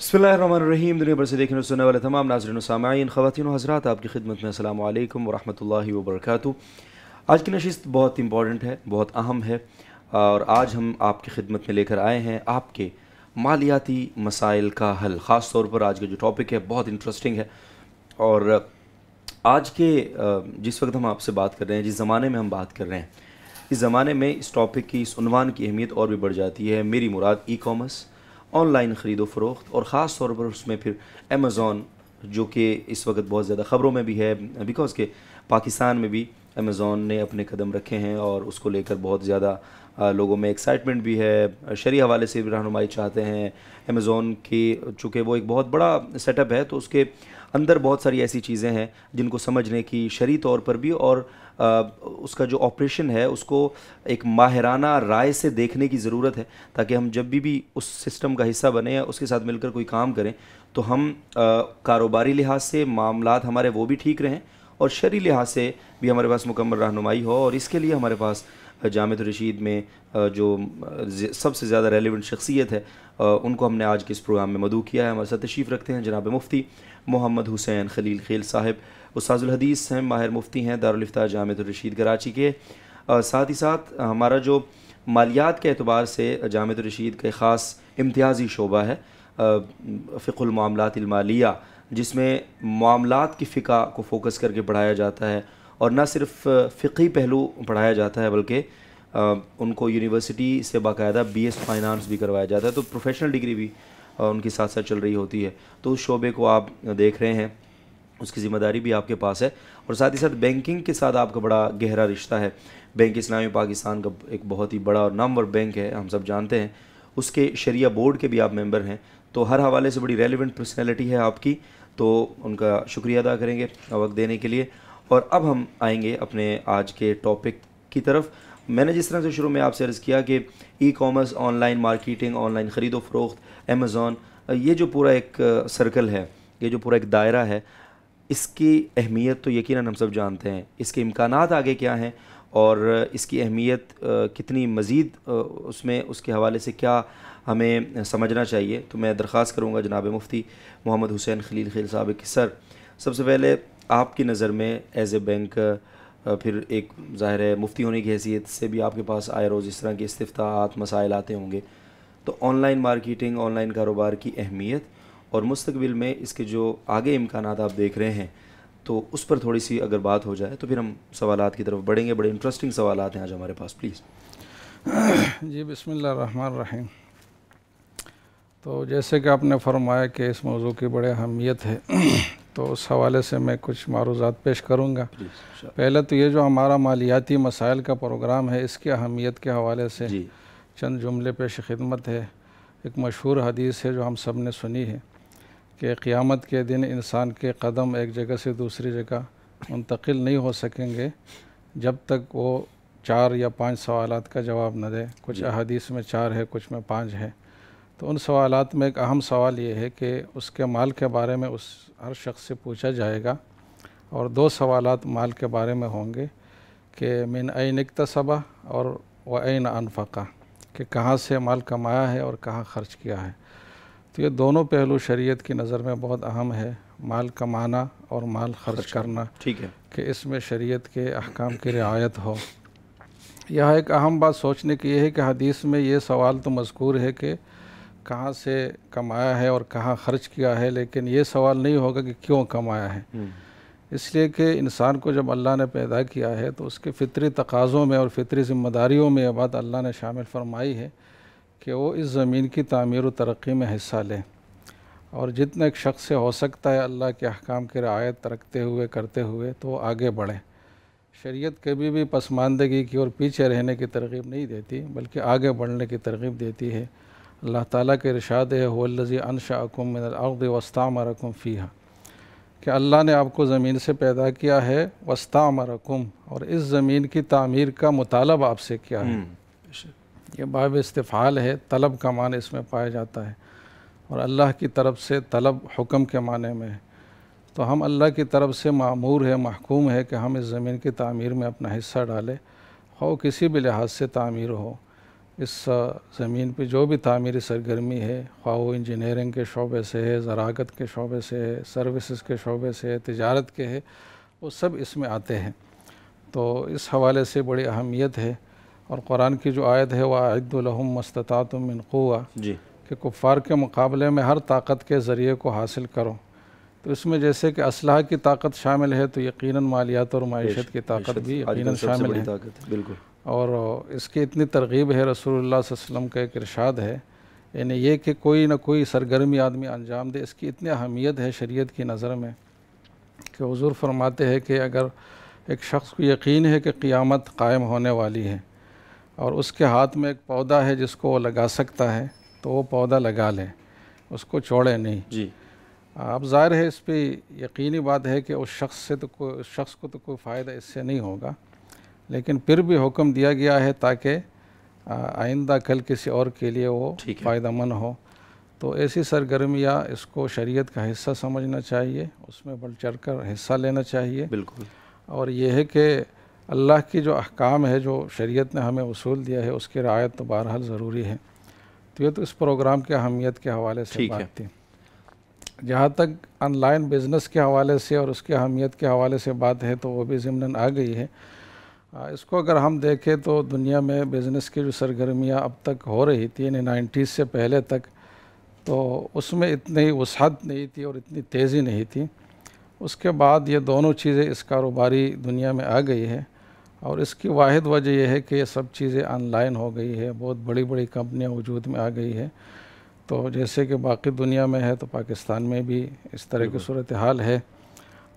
बसमीम दुनिया भर से देखने सुनने वाले तमाम नाजरन सामाइन ख़वान हज़रा आपकी खिदमत में अल्लाम वरम् वबरक आज की नशस्त बहुत इंपॉर्टेंट है बहुत अहम है और आज हम आपकी खिदमत में लेकर आए हैं आपके मालियाती मसाइल का हल ख़ास तौर पर आज का जो टॉपिक है बहुत इंटरेस्टिंग है और आज के जिस वक्त हम आपसे बात कर रहे हैं जिस ज़माने में हम बात कर रहे हैं इस ज़माने में इस टॉपिक की इस की अहमियत और भी बढ़ जाती है मेरी मुराद ई कॉमर्स ऑनलाइन ख़रीदो फरोख्त और ख़ास तौर पर उसमें फिर अमेज़ोन जो कि इस वक्त बहुत ज़्यादा ख़बरों में भी है बिकॉज़ के पाकिस्तान में भी अमेज़ोन ने अपने कदम रखे हैं और उसको लेकर बहुत ज़्यादा लोगों में एक्साइटमेंट भी है शरी हवाले से भी रहनुमाई चाहते हैं अमेज़ोन की चूँकि वो एक बहुत बड़ा सेटअप है तो उसके अंदर बहुत सारी ऐसी चीज़ें हैं जिनको समझने की शरी तौर पर भी और उसका जो ऑपरेशन है उसको एक माहराना राय से देखने की ज़रूरत है ताकि हम जब भी भी उस सिस्टम का हिस्सा बने या उसके साथ मिलकर कोई काम करें तो हम कारोबारी लिहाज से मामला हमारे वो भी ठीक रहें और शरी लिहाज से भी हमारे पास मुकम्मल रहनुमाई हो और इसके लिए हमारे पास जामत रशीद में जो सबसे ज़्यादा रेलिवेंट शख्सियत है उनको हमने आज के इस प्रोग्राम में मदू किया है हमारे साथ तशीफ़ रखते हैं जनाब मुफ्ती मोहम्मद हुसैन खलील खेल साहब हदीस हैं माहिर मुफ्ती हैं दारफ्तार जामत रशीद कराची के साथ ही साथ हमारा जो मालियात के अतबार से जामत रशीद का ख़ास इम्तियाज़ी शोबा है फ़िकुलमामलातमालिया जिसमें मामलात की फ़िका को फोकस करके पढ़ाया जाता है और न सिर्फ फ़िकी पहलू पढ़ाया जाता है बल्कि उनको यूनिवर्सिटी से बाकायदा बी एस फाइनानस भी करवाया जाता है तो प्रोफेशनल डिग्री भी उनके साथ साथ चल रही होती है तो उस शोबे को आप देख रहे हैं उसकी ज़िम्मेदारी भी आपके पास है और साथ ही साथ बैंकिंग के साथ आपका बड़ा गहरा रिश्ता है बैंक इस्लामी पाकिस्तान का एक बहुत ही बड़ा और नामवर बैंक है हम सब जानते हैं उसके शरिया बोर्ड के भी आप मेंबर हैं तो हर हवाले से बड़ी रेलिवेंट पर्सनैलिटी है आपकी तो उनका शुक्रिया अदा करेंगे वक्त देने के लिए और अब हम आएंगे अपने आज के टॉपिक की तरफ मैंने जिस तरह से शुरू में आपसे अर्ज़ किया कि e commerce online marketing online ख़रीदो फरोख्त अमेज़ोन ये जो पूरा एक सर्कल है ये जो पूरा एक दायरा है इसकी अहमियत तो यकीन हम सब जानते हैं इसके इम्कान आगे क्या हैं और इसकी अहमियत कितनी मज़ीद उसमें उसके हवाले से क्या हमें समझना चाहिए तो मैं दरख्वास्त करूँगा जनाब मुफ्ती मोहम्मद हुसैन खलील खिल साहब के सर सबसे पहले आपकी नज़र में एज़ ए बैंकर फिर एक ज़ाहिर है मुफ्ती होने की हैसियत से भी आपके पास आए रोज़ इस तरह के इस्तात मसाइल आते होंगे तो ऑनलाइन मार्केटिंग ऑनलाइन कारोबार की अहमियत और मुस्तबिल में इसके जो आगे इम्कान आप देख रहे हैं तो उस पर थोड़ी सी अगर बात हो जाए तो फिर हम सवाल की तरफ बढ़ेंगे बड़े इंटरेस्टिंग सवाल हैं आज हमारे पास प्लीज़ जी रही तो जैसे कि आपने फरमाया कि इस मौजू की बड़ी अहमियत है तो उस हवाले से मैं कुछ मारूजात पेश करूँगा पहले तो ये जो हमारा मालियाती मसाइल का प्रोग्राम है इसकी अहमियत के हवाले से चंद जुमले पेश खिदमत है एक मशहूर हदीस है जो हम सब ने सुनी है कि क़ियामत के दिन इंसान के कदम एक जगह से दूसरी जगह मुंतकिल नहीं हो सकेंगे जब तक वो चार या पाँच सवाल का जवाब न दे कुछ अहदीस में चार है कुछ में पाँच है तो उन सवालात में एक अहम सवाल ये है कि उसके माल के बारे में उस हर शख्स से पूछा जाएगा और दो सवालात माल के बारे में होंगे कि मिन आन इकतसबा और व आन अनफ़ा कि कहाँ से माल कमाया है और कहाँ ख़र्च किया है तो ये दोनों पहलू शरीयत की नज़र में बहुत अहम है माल कमाना और माल खर्च करना ठीक है कि इसमें शरीयत के अहकाम की रियायत हो यह एक अहम बात सोचने की यह है कि हदीस में ये सवाल तो मजकूर है कि कहाँ से कमाया है और कहाँ खर्च किया है लेकिन ये सवाल नहीं होगा कि क्यों कमाया है हम्म। इसलिए कि इंसान को जब अल्लाह ने पैदा किया है तो उसके फितरी तकाज़ों में और फितरी ज़िम्मेदारियों में यह बात अल्लाह ने शामिल फरमाई है कि वो इस ज़मीन की तमीर व तरक्की में हिस्सा लें और जितना एक शख्स से हो सकता है अल्लाह के अहकाम की रायत रखते हुए करते हुए तो वो आगे बढ़ें शरीयत कभी भी पसमानदगी की और पीछे रहने की तरगीब नहीं देती बल्कि आगे बढ़ने की तरगीब देती है अल्लाह ताला के इरशाद है वल्लज़ी अनशा अकुम मिनद वस्ताम रकुम कि अल्लाह ने आपको ज़मीन से पैदा किया है वस्तामरकुम और इस ज़मीन की तामीर का मुतालब आपसे किया है हम्म। ये बाब इस्तफ़ाल है तलब का मान इसमें पाया जाता है और अल्लाह की तरफ से तलब हुक्म के माने में है तो हम अल्लाह की तरफ से मामूर है महकूम है कि हम इस ज़मीन की तामीर में अपना हिस्सा डालें हो किसी भी लिहाज से तामीर हो इस ज़मीन पे जो भी तामीरी सरगर्मी है ख्वा इंजीनियरिंग के शोबे से है ज़रागत के शोबे से है सर्विसेज के शोबे से है तजारत के है वो सब इसमें आते हैं तो इस हवाले से बड़ी अहमियत है और क़ुरान की जो आयत है वह आयदुलहम मस्ततातुमनवा जी कि कुफ़ार के मुकाबले में हर ताकत के ज़रिए को हासिल करो तो इसमें जैसे कि असलाह की ताकत शामिल है तो यकीनन मालियात और मीशत की ताकत भी यकीनन शामिल है बिल्कुल और इसकी इतनी तरगीब है रसूलुल्लाह वसम का एक इरशाद है यानी ये कि कोई ना कोई सरगर्मी आदमी अंजाम दे इसकी इतनी अहमियत है शरीयत की नज़र में कि हजूर फरमाते हैं कि अगर एक शख्स को यकीन है कि क़ियामत कायम होने वाली है और उसके हाथ में एक पौधा है जिसको वो लगा सकता है तो वो पौधा लगा लें उसको छोड़े नहीं जी अब ज़ाहिर है इस पर यकीनी बात है कि उस शख्स से तो कोई उस शख्स को तो कोई फ़ायदा इससे नहीं होगा लेकिन फिर भी हुक्म दिया गया है ताकि आइंदा कल किसी और के लिए वो फ़ायदा हो तो ऐसी सरगर्मियाँ इसको शरीयत का हिस्सा समझना चाहिए उसमें बढ़ चढ़ कर हिस्सा लेना चाहिए बिल्कुल और यह है कि अल्लाह की जो अहकाम है जो शरीयत ने हमें उसूल दिया है उसकी रायत तो बहरहाल ज़रूरी है तो ये तो इस प्रोग्राम की अहमियत के हवाले से बात थी जहाँ तक ऑनलाइन बिज़नेस के हवाले से और उसकी अहमियत के हवाले से बात है तो वो भी ज़मन आ गई है इसको अगर हम देखें तो दुनिया में बिज़नेस की जो सरगर्मियाँ अब तक हो रही थी यानी नाइन्टीज़ से पहले तक तो उसमें इतनी वसहत नहीं थी और इतनी तेज़ी नहीं थी उसके बाद ये दोनों चीज़ें इस कारोबारी दुनिया में आ गई है और इसकी वाद वजह यह है कि ये सब चीज़ें ऑनलाइन हो गई है बहुत बड़ी बड़ी कंपनियां वजूद में आ गई है तो जैसे कि बाकी दुनिया में है तो पाकिस्तान में भी इस तरह की सूरत हाल है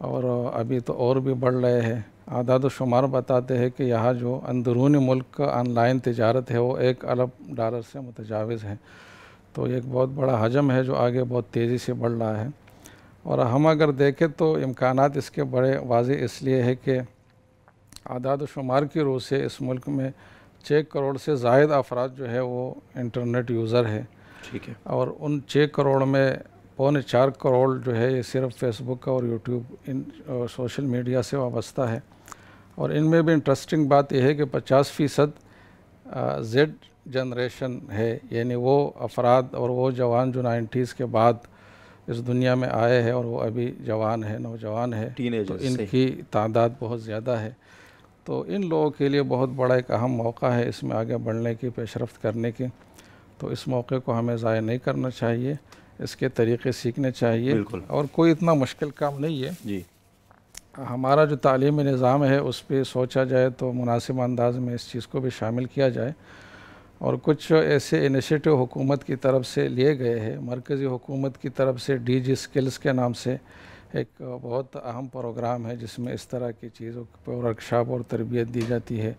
और अभी तो और भी बढ़ रहे हैं आदाद शुमार बताते हैं कि यहाँ जो अंदरूनी मुल्क का ऑनलाइन तजारत है वो एक अरब डॉलर से मुतजावज़ है तो एक बहुत बड़ा हजम है जो आगे बहुत तेज़ी से बढ़ रहा है और हम अगर देखें तो इम्कान इसके बड़े वाज इसलिए है कि आदाद शुमार की रूह से इस मुल्क में छः करोड़ से जायद अफराद जो है वो इंटरनेट यूज़र है ठीक है और उन छः करोड़ में पौने चार करोड़ जो है ये सिर्फ फेसबुक और यूट्यूब इन और सोशल मीडिया से वाबस्ता है और इनमें भी इंटरेस्टिंग बात यह है कि पचास फ़ीसद जेड जनरेशन है यानी वो अफराद और वो जवान जो नाइन्टीज़ के बाद इस दुनिया में आए हैं और वो अभी जवान है नौजवान है तो इनकी तादाद बहुत ज़्यादा है तो इन लोगों के लिए बहुत बड़ा एक अहम मौका है इसमें आगे बढ़ने की पेशरफ करने की तो इस मौके को हमें ज़ाय नहीं करना चाहिए इसके तरीक़े सीखने चाहिए और कोई इतना मुश्किल काम नहीं है जी हमारा जो तालीमी निज़ाम है उस पर सोचा जाए तो मुनासिब अंदाज में इस चीज़ को भी शामिल किया जाए और कुछ ऐसे इनिशिएटिव हुकूमत की तरफ से लिए गए हैं मरकज़ी हुकूमत की तरफ से डी जी स्किल्स के नाम से एक बहुत अहम प्रोग्राम है जिसमें इस तरह की चीज़ों पर वर्कशॉप और तरबियत दी जाती है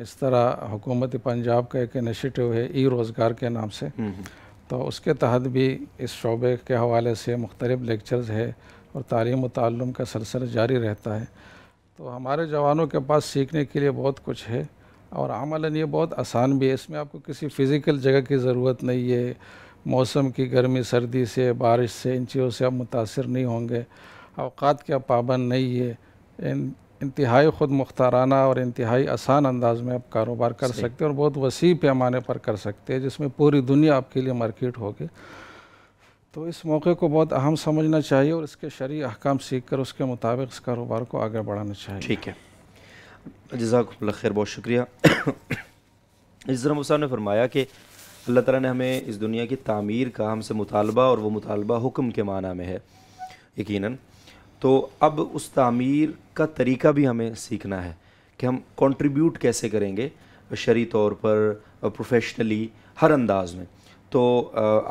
इस तरह हुकूमत पंजाब का एक इनिशिएटिव है ई रोज़गार के नाम से हम्म, हम्म। तो उसके तहत भी इस शोबे के हवाले से मुख्तलिफ़ लेक्चर्स है और तालीम तम का सिलसिला जारी रहता है तो हमारे जवानों के पास सीखने के लिए बहुत कुछ है और अमला ये बहुत आसान भी है इसमें आपको किसी फ़िज़िकल जगह की ज़रूरत नहीं है मौसम की गर्मी सर्दी से बारिश से इन चीज़ों से आप मुतासर नहीं होंगे अवकात के पाबंद नहीं है इन इंतहाई ख़ुद मुख्ताराना और इंतहाई आसान अंदाज में आप कारोबार कर सकते हैं और बहुत वसी पैमाने पर कर सकते हैं जिसमें पूरी दुनिया आपके लिए मार्केट होगी तो इस मौके को बहुत अहम समझना चाहिए और इसके शरी अहकाम सीख कर उसके मुताबिक इस कारोबार को आगे बढ़ाना चाहिए ठीक है जजाकल्ला खैर बहुत शुक्रिया इस तरह मुसा ने फरमाया कि अल्लाह तला ने हमें इस दुनिया की तामीर का हमसे मुतालबा और वह मुतालबा हुक्म के माना में है यकीनन तो अब उस तमीर का तरीका भी हमें सीखना है कि हम कंट्रीब्यूट कैसे करेंगे शरी तौर पर प्रोफेशनली हर अंदाज में तो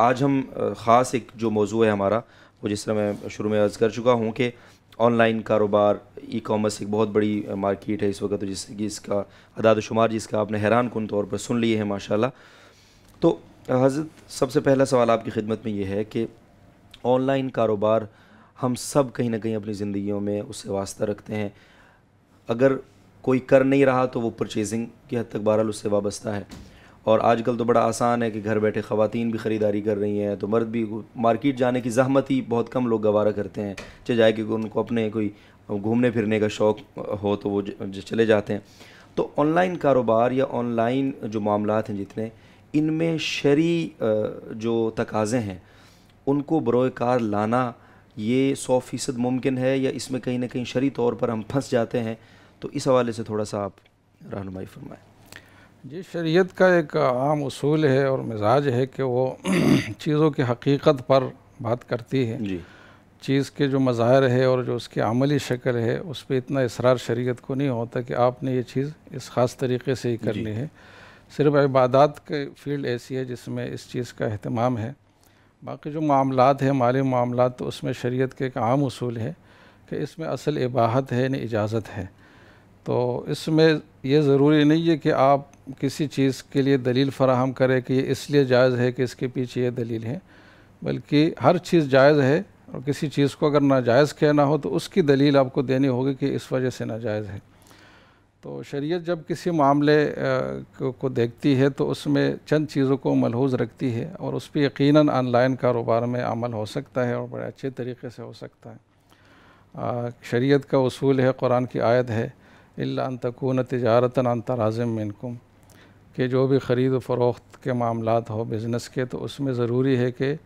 आज हम ख़ास एक जो मौजू है हमारा वो जिस तरह मैं शुरू में अर्ज़ कर चुका हूँ कि ऑनलाइन कारोबार ई कॉमर्स एक बहुत बड़ी मार्केट है इस वक्त तो जिससे कि इसका अदाद शुमार जिसका आपने हैरान कन तौर पर सुन लिए हैं माशा तो हजरत सबसे पहला सवाल आपकी खिदमत में ये है कि ऑनलाइन कारोबार हम सब कहीं ना कहीं अपनी ज़िंदगियों में उससे वास्ता रखते हैं अगर कोई कर नहीं रहा तो वो परचेजिंग की हद तक बहरहाल उससे वाबस्ता है और आजकल तो बड़ा आसान है कि घर बैठे ख़वातीन भी ख़रीदारी कर रही हैं तो मर्द भी मार्केट जाने की जहमत ही बहुत कम लोग गवारा करते हैं चाहे जाए कि उनको अपने कोई घूमने फिरने का शौक़ हो तो वो चले जाते हैं तो ऑनलाइन कारोबार या ऑनलाइन जो मामला हैं जितने इनमें शरी जो तकाज़े हैं उनको बरोकार लाना ये सौ फीसद मुमकिन है या इसमें कहीं ना कहीं शरी तौर पर हम फंस जाते हैं तो इस हवाले से थोड़ा सा आप रहनुमाई फरमाएँ जी शरीयत का एक आम असूल है और मिजाज है कि वो चीज़ों की हकीकत पर बात करती है जी चीज़ के जो मज़ाहर है और जो उसकी अमली शक्ल है उस पर इतना इसरार शरीयत को नहीं होता कि आपने ये चीज़ इस ख़ास तरीके से ही करनी है सिर्फ इबादत के फ़ील्ड ऐसी है जिसमें इस चीज़ का अहतमाम है बाकी जो मामला है हमारे मामला तो उसमें शरीयत के एक आम असूल है कि इसमें असल इबाहत है न इजाज़त है तो इसमें यह ज़रूरी नहीं है कि आप किसी चीज़ के लिए दलील फ़राहम करें कि ये इसलिए जायज़ है कि इसके पीछे ये दलील है बल्कि हर चीज़ जायज़ है और किसी चीज़ को अगर नाजायज़ कहना हो तो उसकी दलील आपको देनी होगी कि इस वजह से नाजायज़ है तो शरीयत जब किसी मामले को देखती है तो उसमें चंद चीज़ों को मलहूज रखती है और उस पर यकीन ऑनलाइन कारोबार में अमल हो सकता है और बड़े अच्छे तरीके से हो सकता है शरीयत का असूल है कुरान की आयत है अल्लान तकून अन तराज़म मिनकुम के जो भी ख़रीद फरोख्त के मामला हो बिज़नेस के तो उसमें ज़रूरी है कि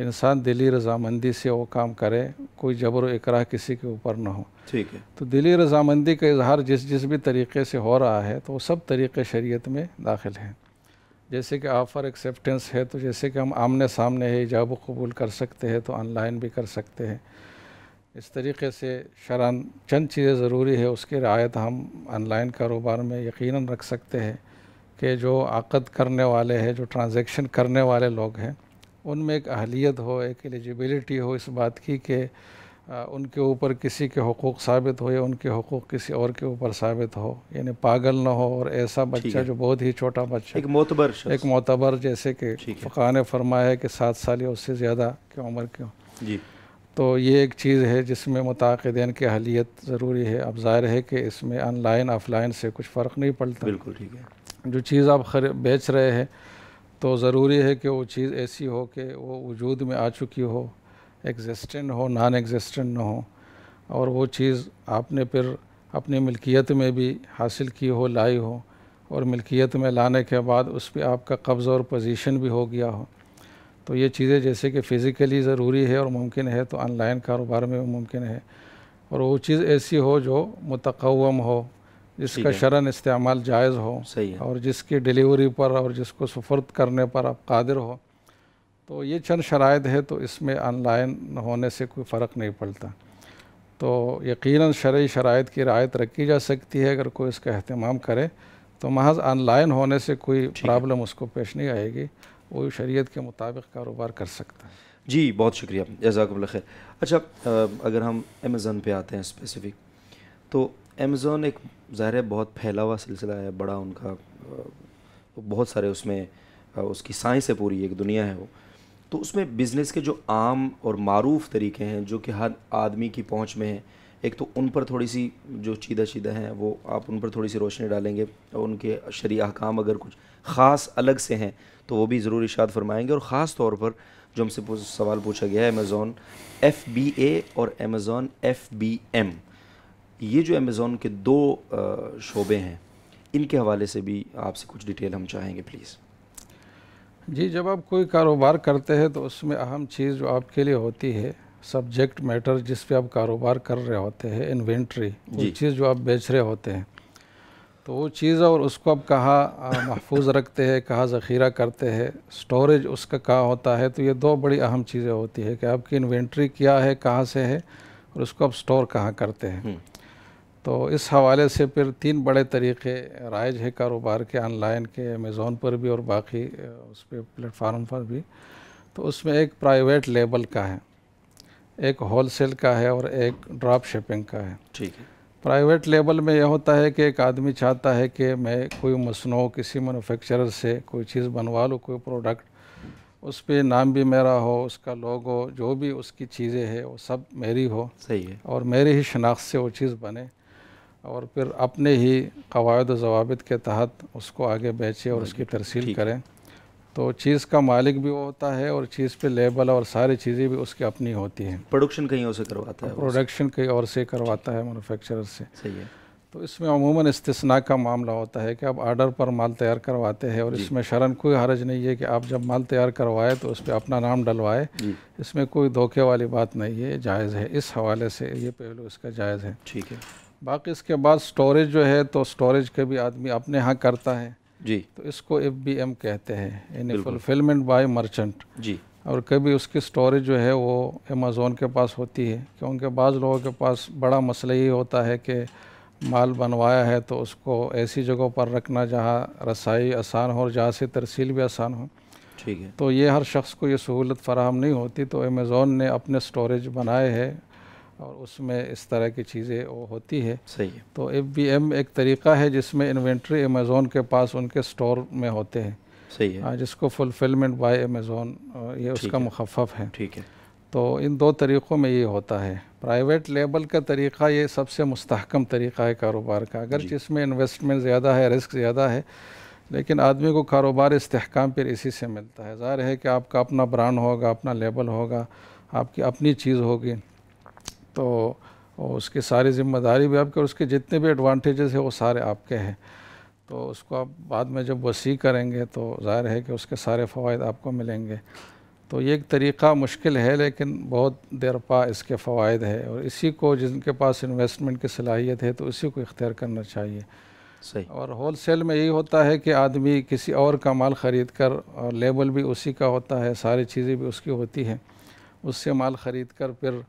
इंसान दिली रजामंदी से वो काम करे कोई जबर इकरा किसी के ऊपर ना हो ठीक है तो दिली रजामंदी का इजहार जिस जिस भी तरीके से हो रहा है तो वो सब तरीक़े शरीयत में दाखिल हैं जैसे कि ऑफ़र एक्सेप्टेंस है तो जैसे कि हम आमने सामने है इजाब कबूल कर सकते हैं तो ऑनलाइन भी कर सकते हैं इस तरीके से शरान चंद चीज़ें ज़रूरी है उसकी रियायत हम ऑनलाइन कारोबार में यकीन रख सकते हैं कि जो आकद करने वाले हैं जो ट्रांजेक्शन करने वाले लोग हैं उनमें एक अहलियत हो एक एलिजिबिलिटी हो इस बात की कि उनके ऊपर किसी के हकूक़ साबित हो या उनके हकूक़ किसी और के ऊपर साबित हो यानी पागल ना हो और ऐसा बच्चा जो बहुत ही छोटा बच्चा एक मोतबर एक मोतबर जैसे कि फ़क़ा ने फरमाया है कि सात साल या उससे ज़्यादा की उम्र के हो जी तो ये एक चीज़ है जिसमें मुताकदेन की अहलियत ज़रूरी है अब ज़ाहिर है कि इसमें ऑनलाइन ऑफलाइन से कुछ फ़र्क नहीं पड़ता बिल्कुल ठीक है जो चीज़ आप खर बेच रहे हैं तो ज़रूरी है कि वो चीज़ ऐसी हो कि वो वजूद में आ चुकी हो एग्जिस्टेंट हो नॉन एग्जिस्टेंट ना हो और वो चीज़ आपने फिर अपनी मिल्कियत में भी हासिल की हो लाई हो और मिल्कियत में लाने के बाद उस पर आपका कब्ज़ और पोजीशन भी हो गया हो तो ये चीज़ें जैसे कि फ़िज़िकली ज़रूरी है और मुमकिन है तो ऑनलाइन कारोबार में भी मुमकिन है और वो चीज़ ऐसी हो जो मतकम हो जिसका शरण इस्तेमाल जायज़ हो सही है। और जिसकी डिलीवरी पर और जिसको सफर्द करने पर आप कादिर हो तो ये चंद शराय है तो इसमें ऑनलाइन होने से कोई फ़र्क नहीं पड़ता तो यकीन शर्य शराय की रायत रखी जा सकती है अगर कोई इसका अहतमाम करे तो महज ऑनलाइन होने से कोई प्रॉब्लम उसको पेश नहीं आएगी वो शरीय के मुताबिक कारोबार कर सकता है जी बहुत शुक्रिया जजाकबल खैर अच्छा अगर हम अमेज़न पे आते हैं स्पेसिफिक तो अमेज़ोन एक ज़ाहिर है बहुत फैला हुआ सिलसिला है बड़ा उनका बहुत सारे उसमें उसकी साइंस है पूरी एक दुनिया है वो तो उसमें बिज़नेस के जो आम और मरूफ तरीके हैं जो कि हर आदमी की पहुंच में है एक तो उन पर थोड़ी सी जो चीदा चीदा हैं वो आप उन पर थोड़ी सी रोशनी डालेंगे और उनके शरी अहकाम अगर कुछ ख़ास अलग से हैं तो वो भी ज़रूर इशाद फरमाएंगे और ख़ास तौर पर जो हमसे सवाल पूछा गया है अमेज़ोन एफ़ बी ए और अमेज़ोन एफ़ बी एम ये जो अमेज़ोन के दो शोबे हैं इनके हवाले से भी आपसे कुछ डिटेल हम चाहेंगे प्लीज़ जी जब आप कोई कारोबार करते हैं तो उसमें अहम चीज़ जो आपके लिए होती है सब्जेक्ट मैटर जिस पे आप कारोबार कर रहे होते हैं इन्वेंट्री वो चीज़ जो आप बेच रहे होते हैं तो वो चीज़ और उसको आप कहाँ महफूज रखते हैं कहाँ ज़ख़ीरा करते हैं स्टोरेज उसका कहाँ होता है तो ये दो बड़ी अहम चीज़ें होती है कि आपकी इन्वेंट्री क्या है कहाँ से है और उसको आप स्टोर कहाँ करते हैं हम्म। तो इस हवाले से फिर तीन बड़े तरीके राइज है कारोबार के ऑनलाइन के अमेज़ोन पर भी और बाकी उस पर प्लेटफार्म पर भी तो उसमें एक प्राइवेट लेबल का है एक होलसेल का है और एक ड्रॉप शिपिंग का है ठीक है प्राइवेट लेबल में यह होता है कि एक आदमी चाहता है कि मैं कोई मसनू किसी मैनुफेक्चरर से कोई चीज़ बनवा लूँ कोई प्रोडक्ट उस पर नाम भी मेरा हो उसका लोगो जो भी उसकी चीज़ें है वो सब मेरी हो सही है और मेरी ही शनाख्त से वो चीज़ बने और फिर अपने ही कवायद जवाबित के तहत उसको आगे बेचें और हाँ उसकी तरसील करें तो चीज़ का मालिक भी वो होता है और चीज़ पे लेबल और सारी चीज़ें भी उसकी अपनी होती हैं प्रोडक्शन कहीं और से करवाता है प्रोडक्शन कहीं और से करवाता है मैनुफेक्चरर से सही है तो इसमें अमूमन इस्तना का मामला होता है कि आप आर्डर पर माल तैयार करवाते हैं और इसमें शरण कोई हरज नहीं है कि आप जब माल तैयार करवाए तो उस पर अपना नाम डलवाए इसमें कोई धोखे वाली बात नहीं है जायज़ है इस हवाले से ये पहलू इसका जायज़ है ठीक है बाकी इसके बाद स्टोरेज जो है तो स्टोरेज के भी आदमी अपने यहाँ करता है जी तो इसको एफ बी एम कहते हैं यानी फुलफिलमेंट बाय मर्चेंट जी और कभी उसकी स्टोरेज जो है वो अमेज़ोन के पास होती है क्योंकि बाज़ लोगों के पास बड़ा मसला ये होता है कि माल बनवाया है तो उसको ऐसी जगहों पर रखना जहाँ रसाई आसान हो और जहाँ से तरसील भी आसान हो ठीक है तो ये हर शख्स को ये सहूलत फराहम नहीं होती तो अमेज़ोन ने अपने स्टोरेज बनाए हैं और उसमें इस तरह की चीज़ें वो होती है सही है तो एफ बी एम एक तरीका है जिसमें इन्वेंट्री अमेज़ोन के पास उनके स्टोर में होते हैं सही है जिसको फुलफिलमेंट बाय अमेज़ोन ये उसका मुखफ़ है ठीक है तो इन दो तरीक़ों में ये होता है प्राइवेट लेबल का तरीक़ा ये सबसे मुस्तकम तरीक़ा है कारोबार का अगर जिसमें इन्वेस्टमेंट ज़्यादा है रिस्क ज़्यादा है लेकिन आदमी को कारोबार इस्तेकाम पर इसी से मिलता है ज़ाहिर है कि आपका अपना ब्रांड होगा अपना लेबल होगा आपकी अपनी चीज़ होगी तो उसकी सारी जिम्मेदारी भी आपके और उसके जितने भी एडवांटेजेस हैं वो सारे आपके हैं तो उसको आप बाद में जब वसी करेंगे तो ज़ाहिर है कि उसके सारे फ़वाद आपको मिलेंगे तो ये एक तरीक़ा मुश्किल है लेकिन बहुत देर पा इसके फ़वाद है और इसी को जिनके पास इन्वेस्टमेंट की सलाहियत है तो इसी को इख्तियार करना चाहिए सही और होल सेल में यही होता है कि आदमी किसी और का माल ख़रीद कर और लेबल भी उसी का होता है सारी चीज़ें भी उसकी होती हैं उससे माल ख़रीद कर फिर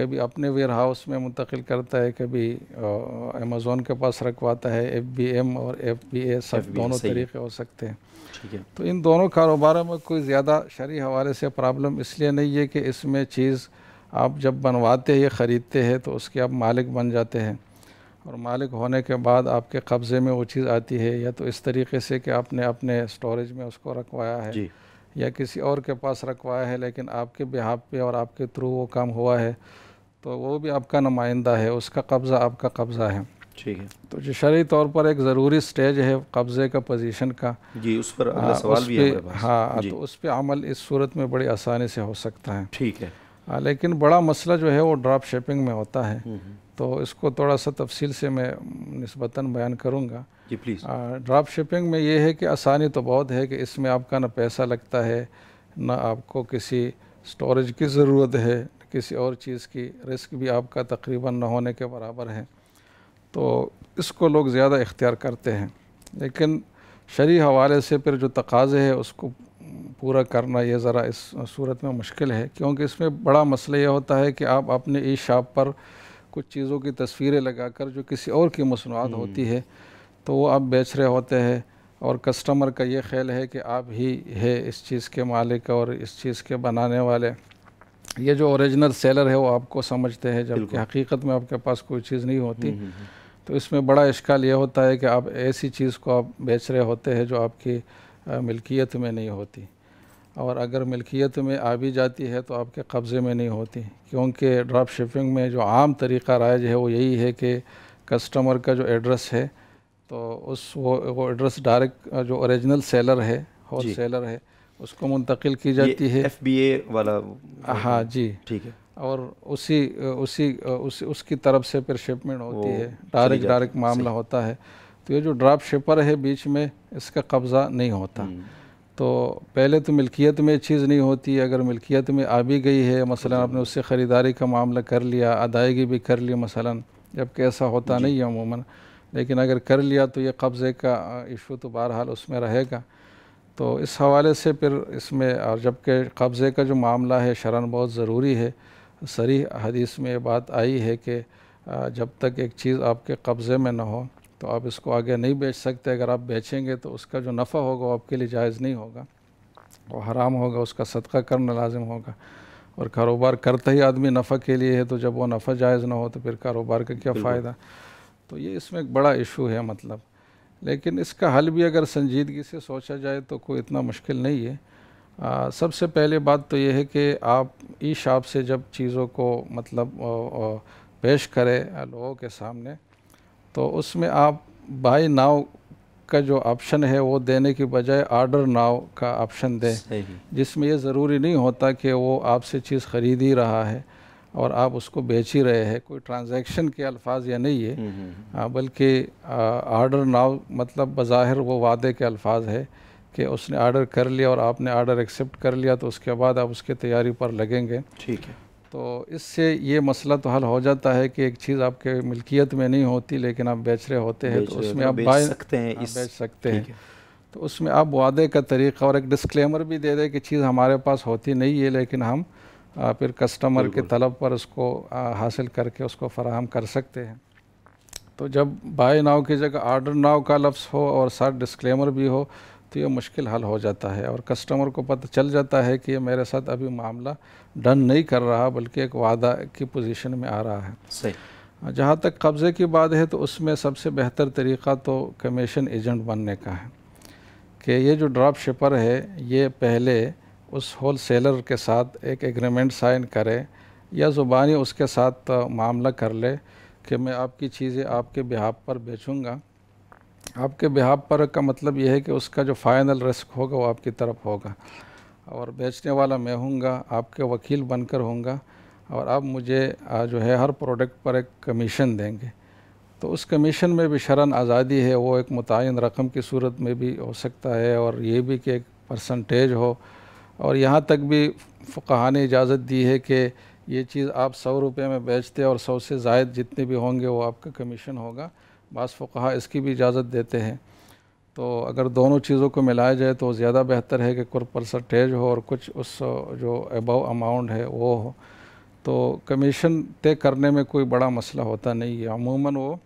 कभी अपने वेयर हाउस में मुंतकिल करता है कभी अमेज़ोन के पास रखवाता है एफ बी एम और एफ बी ए सब दोनों तरीके हो सकते हैं ठीक है तो इन दोनों कारोबारों में कोई ज़्यादा शरी हवाले से प्रॉब्लम इसलिए नहीं है कि इसमें चीज़ आप जब बनवाते हैं ख़रीदते हैं तो उसके आप मालिक बन जाते हैं और मालिक होने के बाद आपके कब्ज़े में वो चीज़ आती है या तो इस तरीके से कि आपने अपने स्टोरेज में उसको रखवाया है या किसी और के पास रखवाया है लेकिन आपके बिहाब पे और आपके थ्रू वो काम हुआ है तो वो भी आपका नुमाइंदा है उसका कब्ज़ा आपका कब्ज़ा है ठीक है तो जो शरी तौर पर एक ज़रूरी स्टेज है कब्ज़े का पोजीशन का जी उस पर आ, हाँ, सवाल उस भी है हाँ तो उस पर अमल इस सूरत में बड़ी आसानी से हो सकता है ठीक है आ, हाँ, लेकिन बड़ा मसला जो है वो ड्राप शेपिंग में होता है हम्म, हम्म। तो इसको थोड़ा सा तफसील से मैं नस्बता बयान करूँगा जी प्लीज़ ड्राप शिपिंग में ये है कि आसानी तो बहुत है कि इसमें आपका ना पैसा लगता है ना आपको किसी स्टोरेज की ज़रूरत है किसी और चीज़ की रिस्क भी आपका तकरीबन न होने के बराबर है तो इसको लोग ज़्यादा इख्तियार करते हैं लेकिन शरी हवाले से फिर जो तकाजे है उसको पूरा करना ये ज़रा इस सूरत में मुश्किल है क्योंकि इसमें बड़ा मसला यह होता है कि आप अपने ई शॉप पर कुछ चीज़ों की तस्वीरें लगाकर जो किसी और की मसनूआत हम्म। होती है तो वो आप बेच रहे होते हैं और कस्टमर का ये ख्याल है कि आप ही है इस चीज़ के मालिक और इस चीज़ के बनाने वाले ये जो ओरिजिनल सेलर है वो आपको समझते हैं जबकि हकीकत में आपके पास कोई चीज़ नहीं होती हम्म, हम्म, हम्म। तो इसमें बड़ा इश्काल ये होता है कि आप ऐसी चीज़ को आप बेच रहे होते हैं जो आपकी मिल्कियत में नहीं होती और अगर मिल्कियत में आ भी जाती है तो आपके कब्ज़े में नहीं होती क्योंकि ड्रॉप शिपिंग में जो आम तरीका राइज है वो यही है कि कस्टमर का जो एड्रेस है तो उस वो वो एड्रेस डायरेक्ट जो ओरिजिनल सेलर है होल सेलर है उसको मुंतकिल की जाती है एफ बी ए वाला हाँ जी ठीक है और उसी उसी उस, उसकी तरफ से फिर शिपमेंट होती है डायरेक्ट डायरेक्ट मामला होता है तो ये जो ड्राफ शिपर है बीच में इसका कब्ज़ा नहीं होता हम्म। तो पहले तो मिल्कियत में चीज़ नहीं होती अगर मिल्कियत में आ भी गई है मसलन अच्छा। आपने उससे ख़रीदारी का मामला कर लिया अदायगी भी कर ली मसलन जबकि ऐसा होता नहीं है अमूमन लेकिन अगर कर लिया तो ये कब्ज़े का इशू तो बहरहाल उसमें रहेगा तो इस हवाले से फिर इसमें और जबकि कब्ज़े का जो मामला है शरण बहुत ज़रूरी है सरी हदीस में ये बात आई है कि जब तक एक चीज़ आपके कब्ज़े में ना हो तो आप इसको आगे नहीं बेच सकते अगर आप बेचेंगे तो उसका जो नफ़ा होगा वो आपके लिए जायज़ नहीं होगा वो हराम होगा उसका सदका करना लाजिम होगा और कारोबार करता ही आदमी नफ़ा के लिए है तो जब वो नफ़ा जायज़ ना हो तो फिर कारोबार का क्या फ़ायदा तो ये इसमें एक बड़ा इशू है मतलब लेकिन इसका हल भी अगर संजीदगी से सोचा जाए तो कोई इतना मुश्किल नहीं है आ, सबसे पहले बात तो यह है कि आप ई शाप से जब चीज़ों को मतलब आ, आ, पेश करें लोगों के सामने तो उसमें आप बाई नाव का जो ऑप्शन है वो देने की बजाय आर्डर नाव का ऑप्शन दें जिसमें यह ज़रूरी नहीं होता कि वो आपसे चीज़ ख़रीद ही रहा है और आप उसको बेच ही रहे हैं कोई ट्रांजैक्शन के अल्फाज या नहीं है हम्म, हम्म, हम्म। हाँ, बल्कि आर्डर नाव मतलब बज़ाहिर वो वादे के अल्फाज है कि उसने आर्डर कर लिया और आपने आर्डर एक्सेप्ट कर लिया तो उसके बाद आप उसकी तैयारी पर लगेंगे ठीक है तो इससे ये मसला तो हल हो जाता है कि एक चीज़ आपके मिल्कियत में नहीं होती लेकिन आप बेच रहे होते हैं तो उसमें आप बाय सकते हैं हाँ, बेच सकते हैं तो उसमें आप वादे का तरीक़ा और एक डिस्क्लेमर भी दे दें कि चीज़ हमारे पास होती नहीं है लेकिन हम फिर कस्टमर के तलब पर उसको हासिल करके उसको फराहम कर सकते हैं तो जब बाय नाव की जगह आर्डर नाव का लफ्स हो और साथ डिस्क्लेमर भी हो तो ये मुश्किल हल हो जाता है और कस्टमर को पता चल जाता है कि ये मेरे साथ अभी मामला डन नहीं कर रहा बल्कि एक वादा की पोजीशन में आ रहा है सही जहाँ तक कब्ज़े की बात है तो उसमें सबसे बेहतर तरीक़ा तो कमीशन एजेंट बनने का है कि ये जो ड्राप शिपर है ये पहले उस होल सेलर के साथ एक एग्रीमेंट साइन करे या ज़ुबानी उसके साथ मामला कर ले कि मैं आपकी चीज़ें आपके बिहाब पर बेचूँगा आपके बिहाब पर का मतलब यह है कि उसका जो फ़ाइनल रिस्क होगा वो आपकी तरफ होगा और बेचने वाला मैं हूँगा आपके वकील बनकर होऊंगा और आप मुझे जो है हर प्रोडक्ट पर एक कमीशन देंगे तो उस कमीशन में भी शरण आज़ादी है वो एक मुतन रकम की सूरत में भी हो सकता है और ये भी कि एक परसेंटेज हो और यहाँ तक भी फ़ुकहा ने इजाज़त दी है कि ये चीज़ आप सौ रुपये में बेचते और सौ से जायद जितने भी होंगे वो आपका कमीशन होगा बास फ़ुकहा इसकी भी इजाज़त देते हैं तो अगर दोनों चीज़ों को मिलाया जाए तो ज़्यादा बेहतर है कि कुछ परसेंटेज हो और कुछ उस जो एबव अमाउंट है वो हो तो कमीशन तय करने में कोई बड़ा मसला होता नहीं है अमूमन वो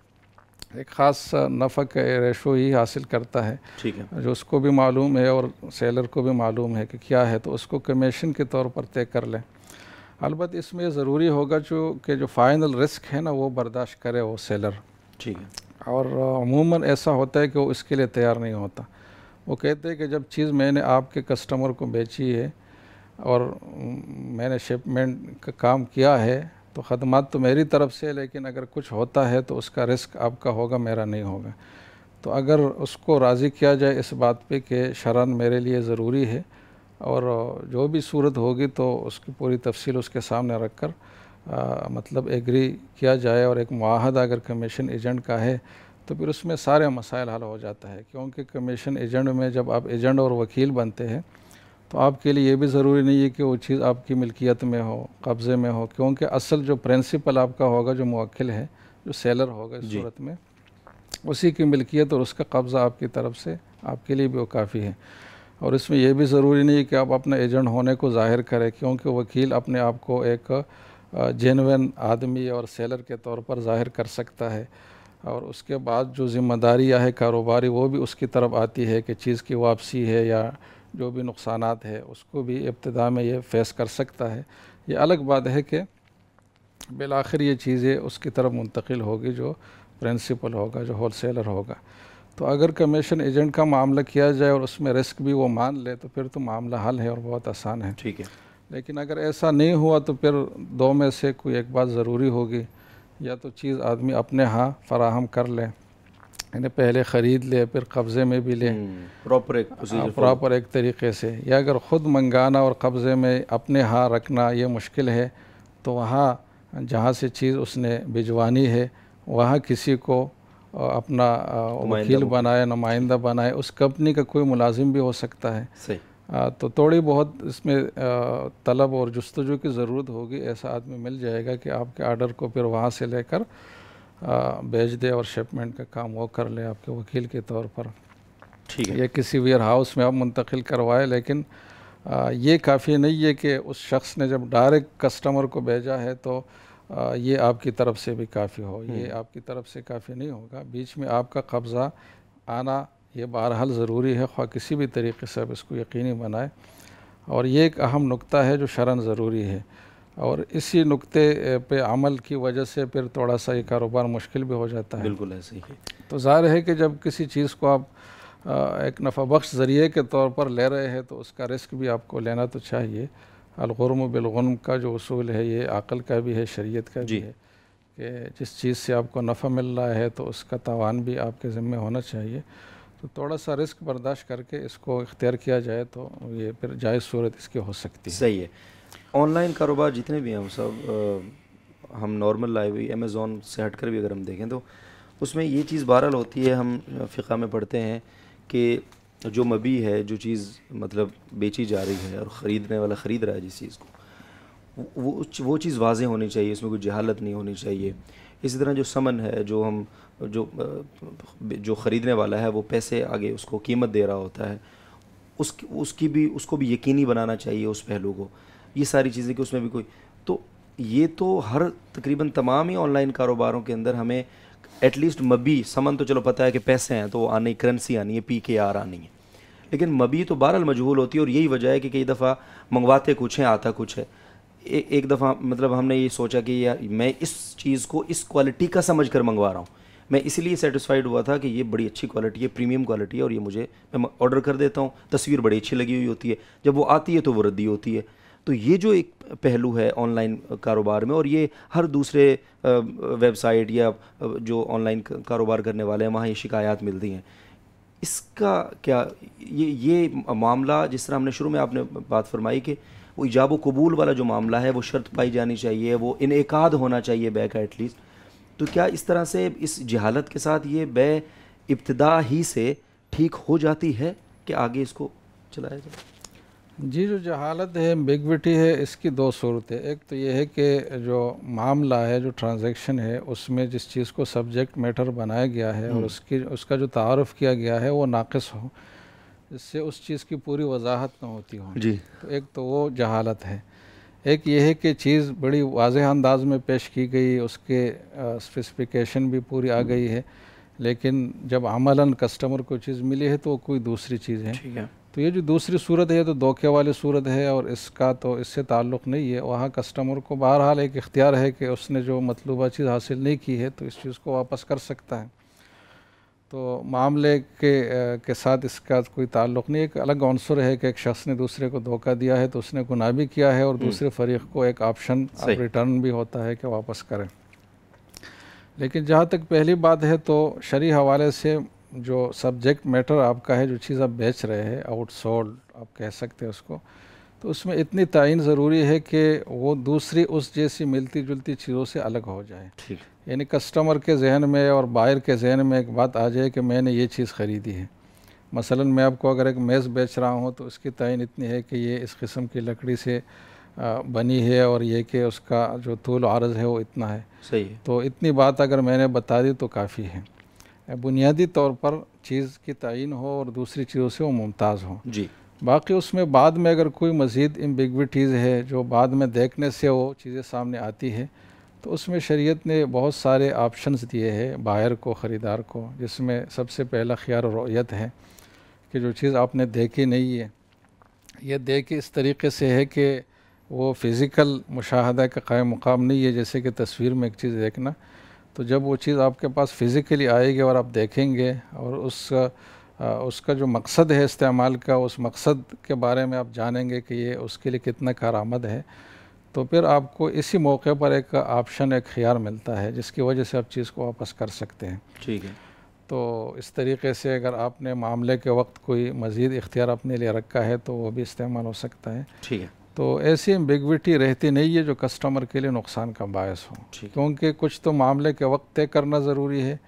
एक ख़ास नफ़क रेशो ही हासिल करता है ठीक है जो उसको भी मालूम है और सेलर को भी मालूम है कि क्या है तो उसको कमीशन के तौर पर तय कर लें अलबत्त इसमें ज़रूरी होगा जो कि जो फ़ाइनल रिस्क है ना वो बर्दाश्त करे वो सेलर ठीक है और अमूमन ऐसा होता है कि वो इसके लिए तैयार नहीं होता वो कहते हैं कि जब चीज़ मैंने आपके कस्टमर को बेची है और मैंने शिपमेंट का काम किया है तो ख़दमात तो मेरी तरफ से लेकिन अगर कुछ होता है तो उसका रिस्क आपका होगा मेरा नहीं होगा तो अगर उसको राज़ी किया जाए इस बात पे कि शरण मेरे लिए ज़रूरी है और जो भी सूरत होगी तो उसकी पूरी तफसील उसके सामने रख कर आ, मतलब एग्री किया जाए और एक माहदा अगर कमीशन एजेंट का है तो फिर उसमें सारे मसाइल हल हो जाता है क्योंकि कमीशन एजेंट में जब आप एजेंट और वकील बनते हैं तो आपके लिए ये भी ज़रूरी नहीं है कि वो चीज़ आपकी मिल्कियत में हो कब्ज़े में हो क्योंकि असल जो प्रिंसिपल आपका होगा जो मुक्ल है जो सेलर होगा इस सूरत में उसी की मिल्कियत और उसका कब्ज़ा आपकी तरफ से आपके लिए भी वो काफ़ी है और इसमें यह भी ज़रूरी नहीं है कि आप अपना एजेंट होने को जाहिर करें क्योंकि वकील अपने आप को एक जेनवन आदमी और सेलर के तौर पर जाहिर कर सकता है और उसके बाद जो जिम्मेदारियाँ है कारोबारी वो भी उसकी तरफ आती है कि चीज़ की वापसी है या जो भी नुकसान है उसको भी इब्तदा में ये फेस कर सकता है ये अलग बात है कि बिल आखिर ये चीज़ें उसकी तरफ मुंतकिल होगी जो प्रिंसिपल होगा जो होल सेलर होगा तो अगर कमीशन एजेंट का मामला किया जाए और उसमें रिस्क भी वो मान ले तो फिर तो मामला हल है और बहुत आसान है ठीक है लेकिन अगर ऐसा नहीं हुआ तो फिर दो में से कोई एक बात ज़रूरी होगी या तो चीज़ आदमी अपने हाँ फराहम कर ले यानी पहले ख़रीद ले फिर कब्ज़े में भी ले प्रॉपर हम्म, एक प्रॉपर हाँ, एक तरीके से या अगर ख़ुद मंगाना और कब्ज़े में अपने हाँ रखना ये मुश्किल है तो वहाँ जहाँ से चीज़ उसने भिजवानी है वहाँ किसी को अपना वकील बनाए नुमाइंदा बनाए उस कंपनी का कोई मुलाजिम भी हो सकता है सही आ, तो थोड़ी बहुत इसमें तलब और जस्तजू की ज़रूरत होगी ऐसा आदमी मिल जाएगा कि आपके आर्डर को फिर वहाँ से लेकर भेज दे और शिपमेंट का काम वो कर ले आपके वकील के तौर पर ठीक है ये किसी वेयर हाउस में आप मुंतकिल करवाए लेकिन आ, ये काफ़ी नहीं है कि उस शख्स ने जब डायरेक्ट कस्टमर को भेजा है तो आ, ये आपकी तरफ से भी काफ़ी हो ये हम्म। आपकी तरफ से काफ़ी नहीं होगा बीच में आपका कब्ज़ा आना ये बहरहाल ज़रूरी है ख्वा किसी भी तरीके से आप इसको यकीनी बनाए और ये एक अहम नुकता है जो शरण ज़रूरी है और इसी नुक्ते पे अमल की वजह से फिर थोड़ा सा ये कारोबार मुश्किल भी हो जाता है बिल्कुल ऐसे ही तो ज़ाहिर है कि जब किसी चीज़ को आप एक नफ़ा बख्श ज़रिए के तौर पर ले रहे हैं तो उसका रिस्क भी आपको लेना तो चाहिए अलगुरम बिलगुरम का जो असूल है ये अक़ल का भी है शरीयत का भी है कि जिस चीज़ से आपको नफ़ा मिल रहा है तो उसका तावान भी आपके ज़िम्मे होना चाहिए तो थोड़ा सा रिस्क बर्दाश्त करके इसको इख्तियार किया जाए तो ये फिर जायज़ सूरत इसकी हो सकती है सही है ऑनलाइन कारोबार जितने भी हैं वो सब आ, हम नॉर्मल हुई अमेज़ोन से हट कर भी अगर हम देखें तो उसमें ये चीज़ बहरहाल होती है हम फ़िका में पढ़ते हैं कि जो मबी है जो चीज़ मतलब बेची जा रही है और ख़रीदने वाला ख़रीद रहा है जिस चीज़ को वो वो चीज़ वाजें होनी चाहिए इसमें कोई जहालत नहीं होनी चाहिए इसी तरह जो समन है जो हम जो जो ख़रीदने वाला है वो पैसे आगे उसको कीमत दे रहा होता है उस उसकी भी उसको भी यकीनी बनाना चाहिए उस पहलू को ये सारी चीज़ें कि उसमें भी कोई तो ये तो हर तकरीबन तमाम ही ऑनलाइन कारोबारों के अंदर हमें एटलीस्ट मबी समन तो चलो पता है कि पैसे हैं तो आने करेंसी आनी है पी के आर आनी है लेकिन मबी तो बहरहाल मजहूल होती है और यही वजह है कि कई दफ़ा मंगवाते कुछ हैं आता कुछ है ए, एक दफ़ा मतलब हमने ये सोचा कि यार मैं इस चीज़ को इस क्वालिटी का समझ कर मंगवा रहा हूँ मैं इसलिए सेटिस्फाइड हुआ था कि ये बड़ी अच्छी क्वालिटी है प्रीमियम क्वालिटी है और ये मुझे मैं ऑर्डर कर देता हूँ तस्वीर बड़ी अच्छी लगी हुई होती है जब वो आती है तो वो रद्दी होती है तो ये जो एक पहलू है ऑनलाइन कारोबार में और ये हर दूसरे वेबसाइट या जो ऑनलाइन कारोबार करने वाले हैं वहाँ ये शिकायत मिलती हैं इसका क्या ये ये मामला जिस तरह हमने शुरू में आपने बात फरमाई कि वो ईजाब कबूल वाला जो मामला है वो शर्त पाई जानी चाहिए वो इनकाद होना चाहिए बे का एटलीस्ट तो क्या इस तरह से इस जहालत के साथ ये बे इब्तदा ही से ठीक हो जाती है कि आगे इसको चलाया जाए जी जो जहालत है बिगविटी है इसकी दो सूरत है एक तो ये है कि जो मामला है जो ट्रांजैक्शन है उसमें जिस चीज़ को सब्जेक्ट मैटर बनाया गया है और हम्म। उसकी उसका जो तारफ़ किया गया है वो नाकस हो इससे उस चीज़ की पूरी वजाहत ना होती हो जी तो एक तो वो जहालत है एक ये है कि चीज़ बड़ी वाज अंदाज में पेश की गई उसके स्पेसिफिकेशन भी पूरी आ हम्म। गई है लेकिन जब अमला कस्टमर को चीज़ मिली है तो कोई दूसरी चीज़ है तो ये जो दूसरी सूरत है तो धोखे वाली सूरत है और इसका तो इससे ताल्लुक़ नहीं है वहाँ कस्टमर को बहरहाल एक इख्तियार है कि उसने जो मतलूबा चीज़ हासिल नहीं की है तो इस चीज़ को वापस कर सकता है तो मामले के के साथ इसका कोई ताल्लुक़ नहीं एक अलग अनसर है कि एक शख्स ने दूसरे को धोखा दिया है तो उसने गुनाह भी किया है और हम्म। दूसरे फरीक को एक ऑप्शन रिटर्न भी होता है कि वापस करें लेकिन जहाँ तक पहली बात है तो शरी हवाले से जो सब्जेक्ट मैटर आपका है जो चीज़ आप बेच रहे हैं आउटसोल्ड आप कह सकते हैं उसको तो उसमें इतनी तयन ज़रूरी है कि वो दूसरी उस जैसी मिलती जुलती चीज़ों से अलग हो जाए ठीक यानी कस्टमर के जहन में और बायर के जहन में एक बात आ जाए कि मैंने ये चीज़ ख़रीदी है मसलन मैं आपको अगर एक मेज़ बेच रहा हूँ तो उसकी तयन इतनी है कि ये इस किस्म की लकड़ी से बनी है और ये कि उसका जो तूल आरज है वो इतना है सही है। तो इतनी बात अगर मैंने बता दी तो काफ़ी है बुनियादी तौर पर चीज़ की तयन हो और दूसरी चीज़ों से वो मुमताज़ हो जी बाकी उसमें बाद में अगर कोई मज़ीद एम्बिगविटीज़ है जो बाद में देखने से वो चीज़ें सामने आती है तो उसमें शरीयत ने बहुत सारे ऑप्शंस दिए हैं बायर को ख़रीदार को जिसमें सबसे पहला ख्याल रोयत है कि जो चीज़ आपने देखी नहीं है यह देखी इस तरीके से है कि वो फ़िज़िकल मुशाह का कायम मुकाम नहीं है जैसे कि तस्वीर में एक चीज़ देखना तो जब वो चीज़ आपके पास फ़िज़िकली आएगी और आप देखेंगे और उस आ, उसका जो मकसद है इस्तेमाल का उस मकसद के बारे में आप जानेंगे कि ये उसके लिए कितना कारामद है तो फिर आपको इसी मौके पर एक ऑप्शन एक ख्याल मिलता है जिसकी वजह से आप चीज़ को वापस कर सकते हैं ठीक है तो इस तरीके से अगर आपने मामले के वक्त कोई मज़ीद इख्तियार अपने लिए रखा है तो वो भी इस्तेमाल हो सकता है ठीक है तो ऐसी बिगविटी रहती नहीं है जो कस्टमर के लिए नुकसान का बायस हो क्योंकि कुछ तो मामले के वक्त तय करना ज़रूरी है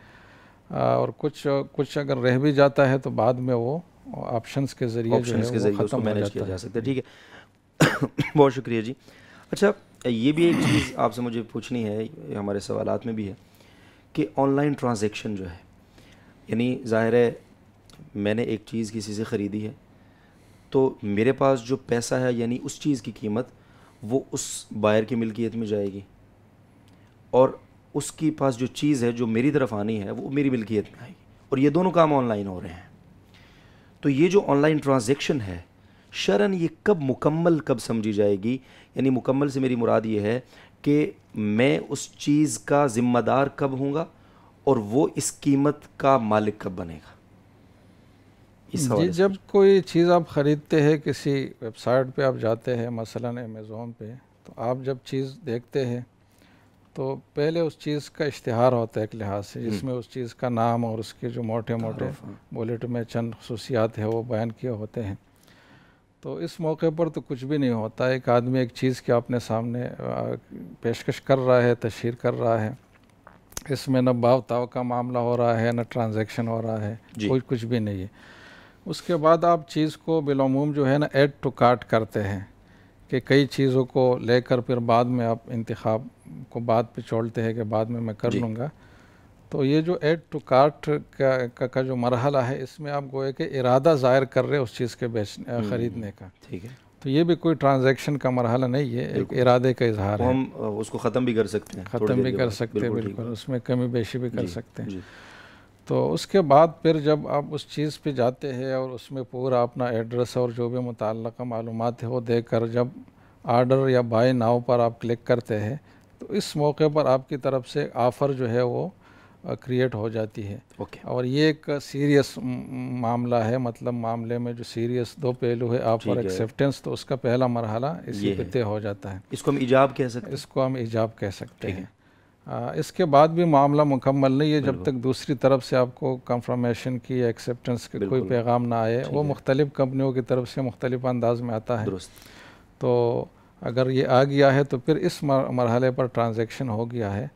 और कुछ कुछ अगर रह भी जाता है तो बाद में वो ऑप्शंस के जरिए जो है के उसको मैनेज किया जा सकता है ठीक है बहुत शुक्रिया जी अच्छा ये भी एक चीज़ आपसे मुझे पूछनी है हमारे सवाल में भी है कि ऑनलाइन ट्रांजेक्शन जो है यानी ज़ाहिर है मैंने एक चीज़ किसी से ख़रीदी है तो मेरे पास जो पैसा है यानी उस चीज़ की कीमत वो उस बायर की मिल्कियत में जाएगी और उसके पास जो चीज़ है जो मेरी तरफ आनी है वो मेरी मिल्कियत में आएगी और ये दोनों काम ऑनलाइन हो रहे हैं तो ये जो ऑनलाइन ट्रांजेक्शन है शरण ये कब मुकम्मल कब समझी जाएगी यानी मुकम्मल से मेरी मुराद ये है कि मैं उस चीज़ का ज़िम्मेदार कब हूँगा और वो इस कीमत का मालिक कब बनेगा इस जी जब कोई चीज़ आप ख़रीदते हैं किसी वेबसाइट पे आप जाते हैं मसलन अमेज़ोन पे तो आप जब चीज़ देखते हैं तो पहले उस चीज़ का इश्तहार होता है एक लिहाज से हम्म। जिसमें उस चीज़ का नाम और उसके जो मोटे मोटे हाँ। बुलेट में चंद खसूसियात है वो बयान किए होते हैं तो इस मौके पर तो कुछ भी नहीं होता एक आदमी एक चीज़ के अपने सामने पेशकश कर रहा है तशहर कर रहा है इसमें न भाव का मामला हो रहा है न ट्रांजैक्शन हो रहा है कोई कुछ भी नहीं है उसके बाद आप चीज़ को बिलूम जो है ना ऐड टू कार्ट करते हैं कि कई चीज़ों को लेकर फिर बाद में आप इंतखब को बाद पे छोड़ते हैं कि बाद में मैं कर लूँगा तो ये जो एड टू कार्ट का, का, का जो मरहला है इसमें आप गोए के इरादा ज़ाहिर कर रहे हैं उस चीज़ के बेचने हम्म, ख़रीदने का ठीक है तो ये भी कोई ट्रांजैक्शन का मरहला नहीं है एक इरादे का इजहार है हम उसको ख़त्म भी कर सकते हैं ख़त्म भी कर सकते हैं बिल्कुल उसमें कमी बेशी भी कर सकते हैं तो उसके बाद फिर जब आप उस चीज़ पे जाते हैं और उसमें पूरा अपना एड्रेस और जो भी मुतल मालूम है वो देकर जब आर्डर या बाय नाव पर आप क्लिक करते हैं तो इस मौके पर आपकी तरफ से ऑफ़र जो है वो क्रिएट हो जाती है ओके okay. और ये एक सीरियस मामला है मतलब मामले में जो सीरियस दो पहलू है आप और एक्सेप्टेंस तो उसका पहला मरहला इसी पे तय हो जाता है इसको हम ईजाब कह सकते हैं इसको हम ईजाब कह सकते हैं इसके बाद भी मामला मुकम्मल नहीं है जब तक दूसरी तरफ से आपको कंफर्मेशन की एक्सेप्टेंस के कोई पैगाम ना आए वो मुख्तलिफ़ कंपनियों की तरफ से मुख्तलिफ अंदाज में आता है तो अगर ये आ गया है तो फिर इस मरहले पर ट्रांजेक्शन हो गया है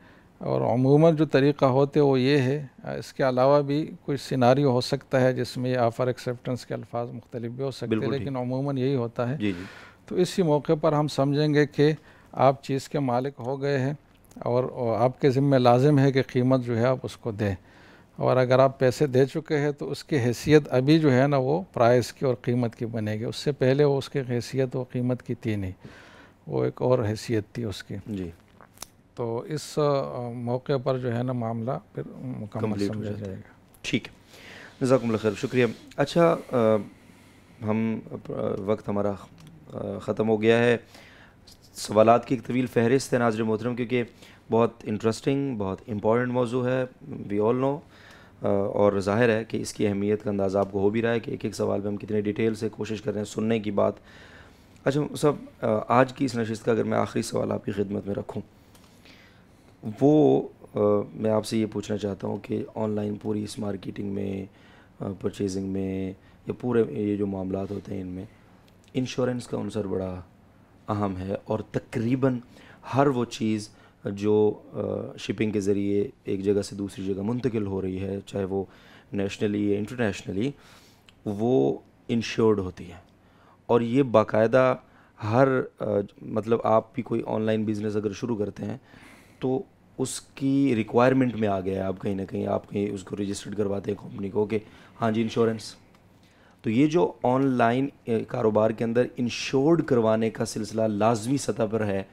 और अमूमन जो तरीक़ा होते वो ये है इसके अलावा भी कुछ सिनारी हो सकता है जिसमें ये आफ़र एक्सेप्टेंस के अल्फाज मुख्तलिफ भी हो सकते हैं लेकिन अमूमन यही होता है जी जी। तो इसी मौके पर हम समझेंगे कि आप चीज़ के मालिक हो गए हैं और, आपके ज़िम्मे लाजिम है कि कीमत जो है आप उसको दें और अगर आप पैसे दे चुके हैं तो उसकी हैसियत अभी जो है ना वो प्राइस की और कीमत की बनेगी उससे पहले वो उसकी हैसियत और कीमत की थी नहीं वो एक और हैसियत थी उसकी जी तो इस मौके पर जो है ना मामला फिर मुकम्मल समझा जाएगा ठीक है जजाकमल खैर शुक्रिया अच्छा आ, हम वक्त हमारा ख़त्म हो गया है सवाल की एक तवील फहरिस्त है नाजर मोहतरम क्योंकि बहुत इंटरेस्टिंग बहुत इंपॉर्टेंट मौजू है वी ऑल नो और ज़ाहिर है कि इसकी अहमियत का अंदाज़ा आपको हो भी रहा है कि एक एक सवाल पर हम कितने डिटेल से कोशिश कर रहे हैं सुनने की बात अच्छा सब आज की इस नशस्त का अगर मैं आखिरी सवाल आपकी खिदमत में रखूँ वो आ, मैं आपसे ये पूछना चाहता हूँ कि ऑनलाइन पूरी इस मार्केटिंग में परचेजिंग में या पूरे ये जो मामला होते हैं इनमें इंश्योरेंस का अनसर बड़ा अहम है और तकरीबन हर वो चीज़ जो शिपिंग के ज़रिए एक जगह से दूसरी जगह मुंतकिल हो रही है चाहे वो नेशनली या इंटरनेशनली वो इंश्योर्ड होती है और ये बाकायदा हर मतलब आप भी कोई ऑनलाइन बिज़नेस अगर शुरू करते हैं तो उसकी रिक्वायरमेंट में आ गया है आप कहीं ना कहीं आप कहीं उसको रजिस्टर्ड करवाते हैं कंपनी को ओके हाँ जी इंश्योरेंस तो ये जो ऑनलाइन कारोबार के अंदर इंश्योर्ड करवाने का सिलसिला लाजमी सतह पर है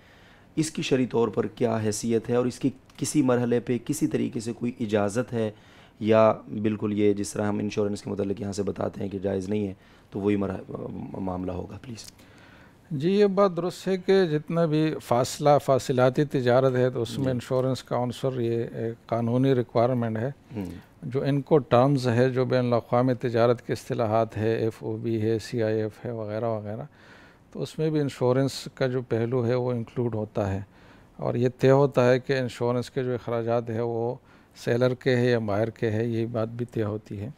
इसकी शरी तौर पर क्या हैसियत है और इसकी किसी मरहले पे किसी तरीके से कोई इजाज़त है या बिल्कुल ये जिस तरह हम इंश्योरेंस के मतलब यहाँ से बताते हैं कि जायज़ नहीं है तो वही मामला होगा प्लीज़ जी ये बात दुरुस्त है कि जितना भी फासला फासिलाती तजारत है तो उसमें इंश्योरेंस का आंसर ये कानूनी रिक्वायरमेंट है हम्म। जो इनको टर्म्स है जो बैन अवी तजारत के असलाहत है एफ़ ओ बी है सी आई एफ़ है वगैरह वगैरह तो उसमें भी इंश्योरेंस का जो पहलू है वो इंक्लूड होता है और ये तय होता है कि इंश्योरेंस के जो अखराज है वो सेलर के है या मायर के है ये बात भी तय होती है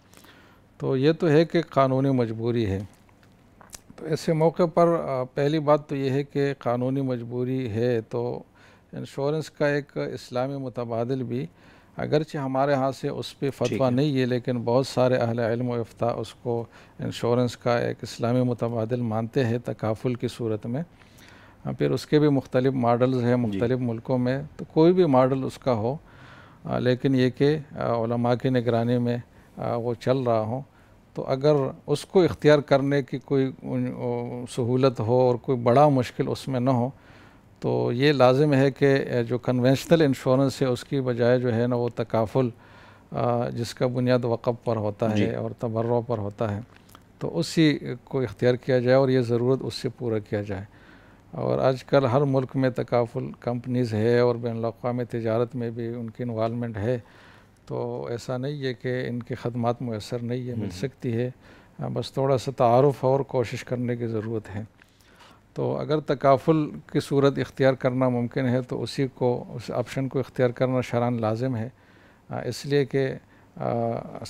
तो ये तो है कि कानूनी मजबूरी है तो ऐसे मौके पर पहली बात तो ये है कि कानूनी मजबूरी है तो इंश्योरेंस का एक इस्लामी मुतबादल भी अगरचे हमारे यहाँ से उस पर फतवा नहीं है लेकिन बहुत सारे अहल इल्म अफ्ता उसको इंश्योरेंस का एक इस्लामी मुतबादल मानते हैं तकाफुल की सूरत में हाँ, फिर उसके भी मुख्तलिफ मॉडल्स हैं मुख्तलिफ मुल्कों में तो कोई भी मॉडल उसका हो आ, लेकिन ये कि की निगरानी में आ, वो चल रहा हो तो अगर उसको इख्तियार करने की कोई सहूलत हो और कोई बड़ा मुश्किल उसमें ना हो तो ये लाजम है कि जो कन्वेंशनल इंश्योरेंस है उसकी बजाय जो है ना वो तकाफुल जिसका बुनियाद वक़ पर होता है और तबर्रों पर होता है तो उसी को इख्तियार किया जाए और ये ज़रूरत उससे पूरा किया जाए और आजकल हर मुल्क में तकाफुल कंपनीज़ है और बैन अवी तजारत में भी उनकी इन्वालमेंट है तो ऐसा नहीं है कि इनकी खदमात मैसर नहीं है मिल हम्म। सकती है बस थोड़ा सा तारफ़ और कोशिश करने की ज़रूरत है तो अगर तकाफुल की सूरत इख्तियार करना मुमकिन है तो उसी को उस ऑप्शन को इख्तियार करना शरान लाजिम है इसलिए कि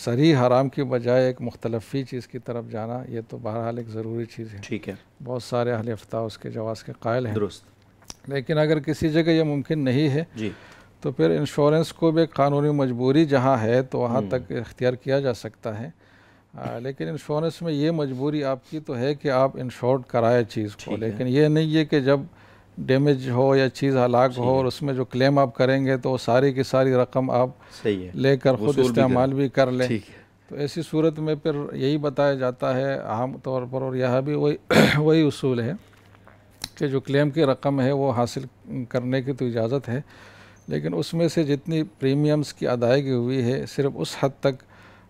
सरी हराम की बजाय एक मुख्तलफ़ी चीज़ की तरफ जाना ये तो बहरहाल एक ज़रूरी चीज़ है ठीक है बहुत सारे अहल अफ्ता उसके जवाब के कायल हैं दुरुस्त लेकिन अगर किसी जगह यह मुमकिन नहीं है जी तो फिर इंश्योरेंस को भी कानूनी मजबूरी जहाँ है तो वहाँ हम्म। तक इख्तियार किया जा सकता है आ, लेकिन इंश्योरेंस में ये मजबूरी आपकी तो है कि आप इंश्योर्ड कराए चीज़ को लेकिन ये नहीं है कि जब डैमेज हो या चीज़ हलाक हो और उसमें जो क्लेम आप करेंगे तो सारी की सारी रकम आप लेकर खुद इस्तेमाल भी कर, कर लें तो ऐसी सूरत में फिर यही बताया जाता है आम तौर पर और यह भी वही वही असूल है कि जो क्लेम की रकम है वो हासिल करने की तो इजाज़त है लेकिन उसमें से जितनी प्रीमियम्स की अदायगी हुई है सिर्फ उस हद तक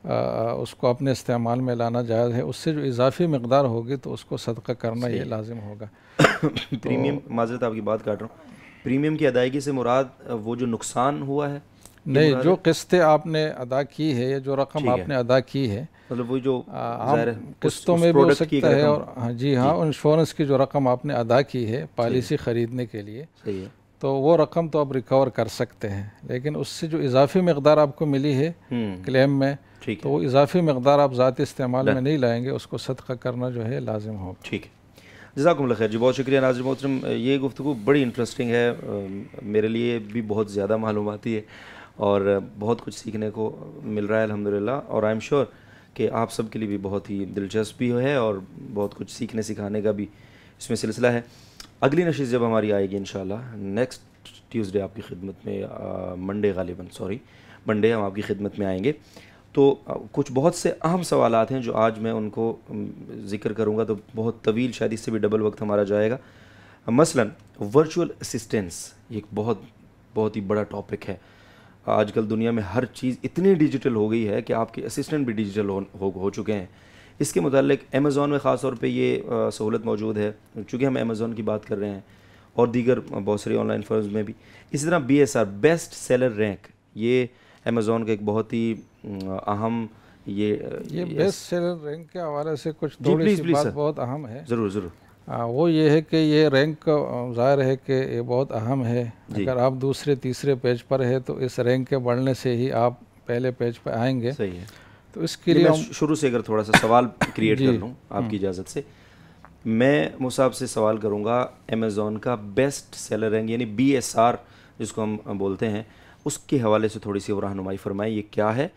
उसको अपने इस्तेमाल में लाना जायज़ है उससे जो इजाफी मकदार होगी तो उसको सदका करना ये लाजिम होगा तो माजरत आपकी बात काट रहा हूँ प्रीमियम की अदायगी से मुराद वो जो नुकसान हुआ है नहीं जो किस्तें आपने अदा की है या जो रकम आपने अदा की है मतलब वो जो किस्तों में भी हो सकता है और हाँ जी हाँ इंश्योरेंस की जो रकम आपने अदा की है पॉलिसी ख़रीदने के लिए सही है तो वो रकम तो आप रिकवर कर सकते हैं लेकिन उससे जो इजाफी मकदार आपको मिली है क्लेम हम्म। में ठीक तो इजाफी मकदार आप ज़ाती इस्तेमाल में नहीं लाएंगे उसको सदका करना जो है लाजिम हो ठीक है जजाकम खैर जी बहुत शुक्रिया नाजर मोहतरम ये गुफ्तु बड़ी इंटरेस्टिंग है मेरे लिए भी बहुत ज़्यादा आती है और बहुत कुछ सीखने को मिल रहा है अलहमदिल्ला और आई एम श्योर कि आप सब के लिए भी बहुत ही दिलचस्प भी है और बहुत कुछ सीखने सिखाने का भी इसमें सिलसिला है अगली नशीस जब हमारी आएगी इन नेक्स्ट ट्यूसडे आपकी खिदमत में मंडे गालिबा सॉरी मंडे हम आपकी खिदमत में आएंगे तो कुछ बहुत से अहम सवाल हैं जो आज मैं उनको ज़िक्र करूँगा तो बहुत तवील शायद इससे भी डबल वक्त हमारा जाएगा मसलन वर्चुअल असिस्टेंस ये एक बहुत बहुत ही बड़ा टॉपिक है आजकल दुनिया में हर चीज़ इतनी डिजिटल हो गई है कि आपके असिस्टेंट भी डिजिटल हो, हो, हो चुके हैं इसके मतलब अमेज़ोन में ख़ास तौर पर ये सहूलत मौजूद है चूँकि हम अमेज़ोन की बात कर रहे हैं और दीगर बहुत सारी ऑनलाइन फॉर्म में भी इसी तरह B S R best seller rank ये अमेज़ोन का एक बहुत ही अहम ये ये बेस्ट सेलर रैंक के हवाले से कुछ थोड़ी सी बात बहुत अहम है ज़रूर ज़रूर आ, वो ये है कि ये रैंक ज़ाहिर है कि ये बहुत अहम है अगर आप दूसरे तीसरे पेज पर है तो इस रैंक के बढ़ने से ही आप पहले पेज पर आएंगे सही है तो इसके लिए शुरू से अगर थोड़ा सा सवाल क्रिएट कर लूँ आपकी हम्म। इजाज़त से मैं मुसाब से सवाल करूँगा अमेज़ोन का बेस्ट सेलर रैंक यानी बी एस आर जिसको हम बोलते हैं उसके हवाले से थोड़ी सी वो रहनुमाई फरमाएं ये क्या है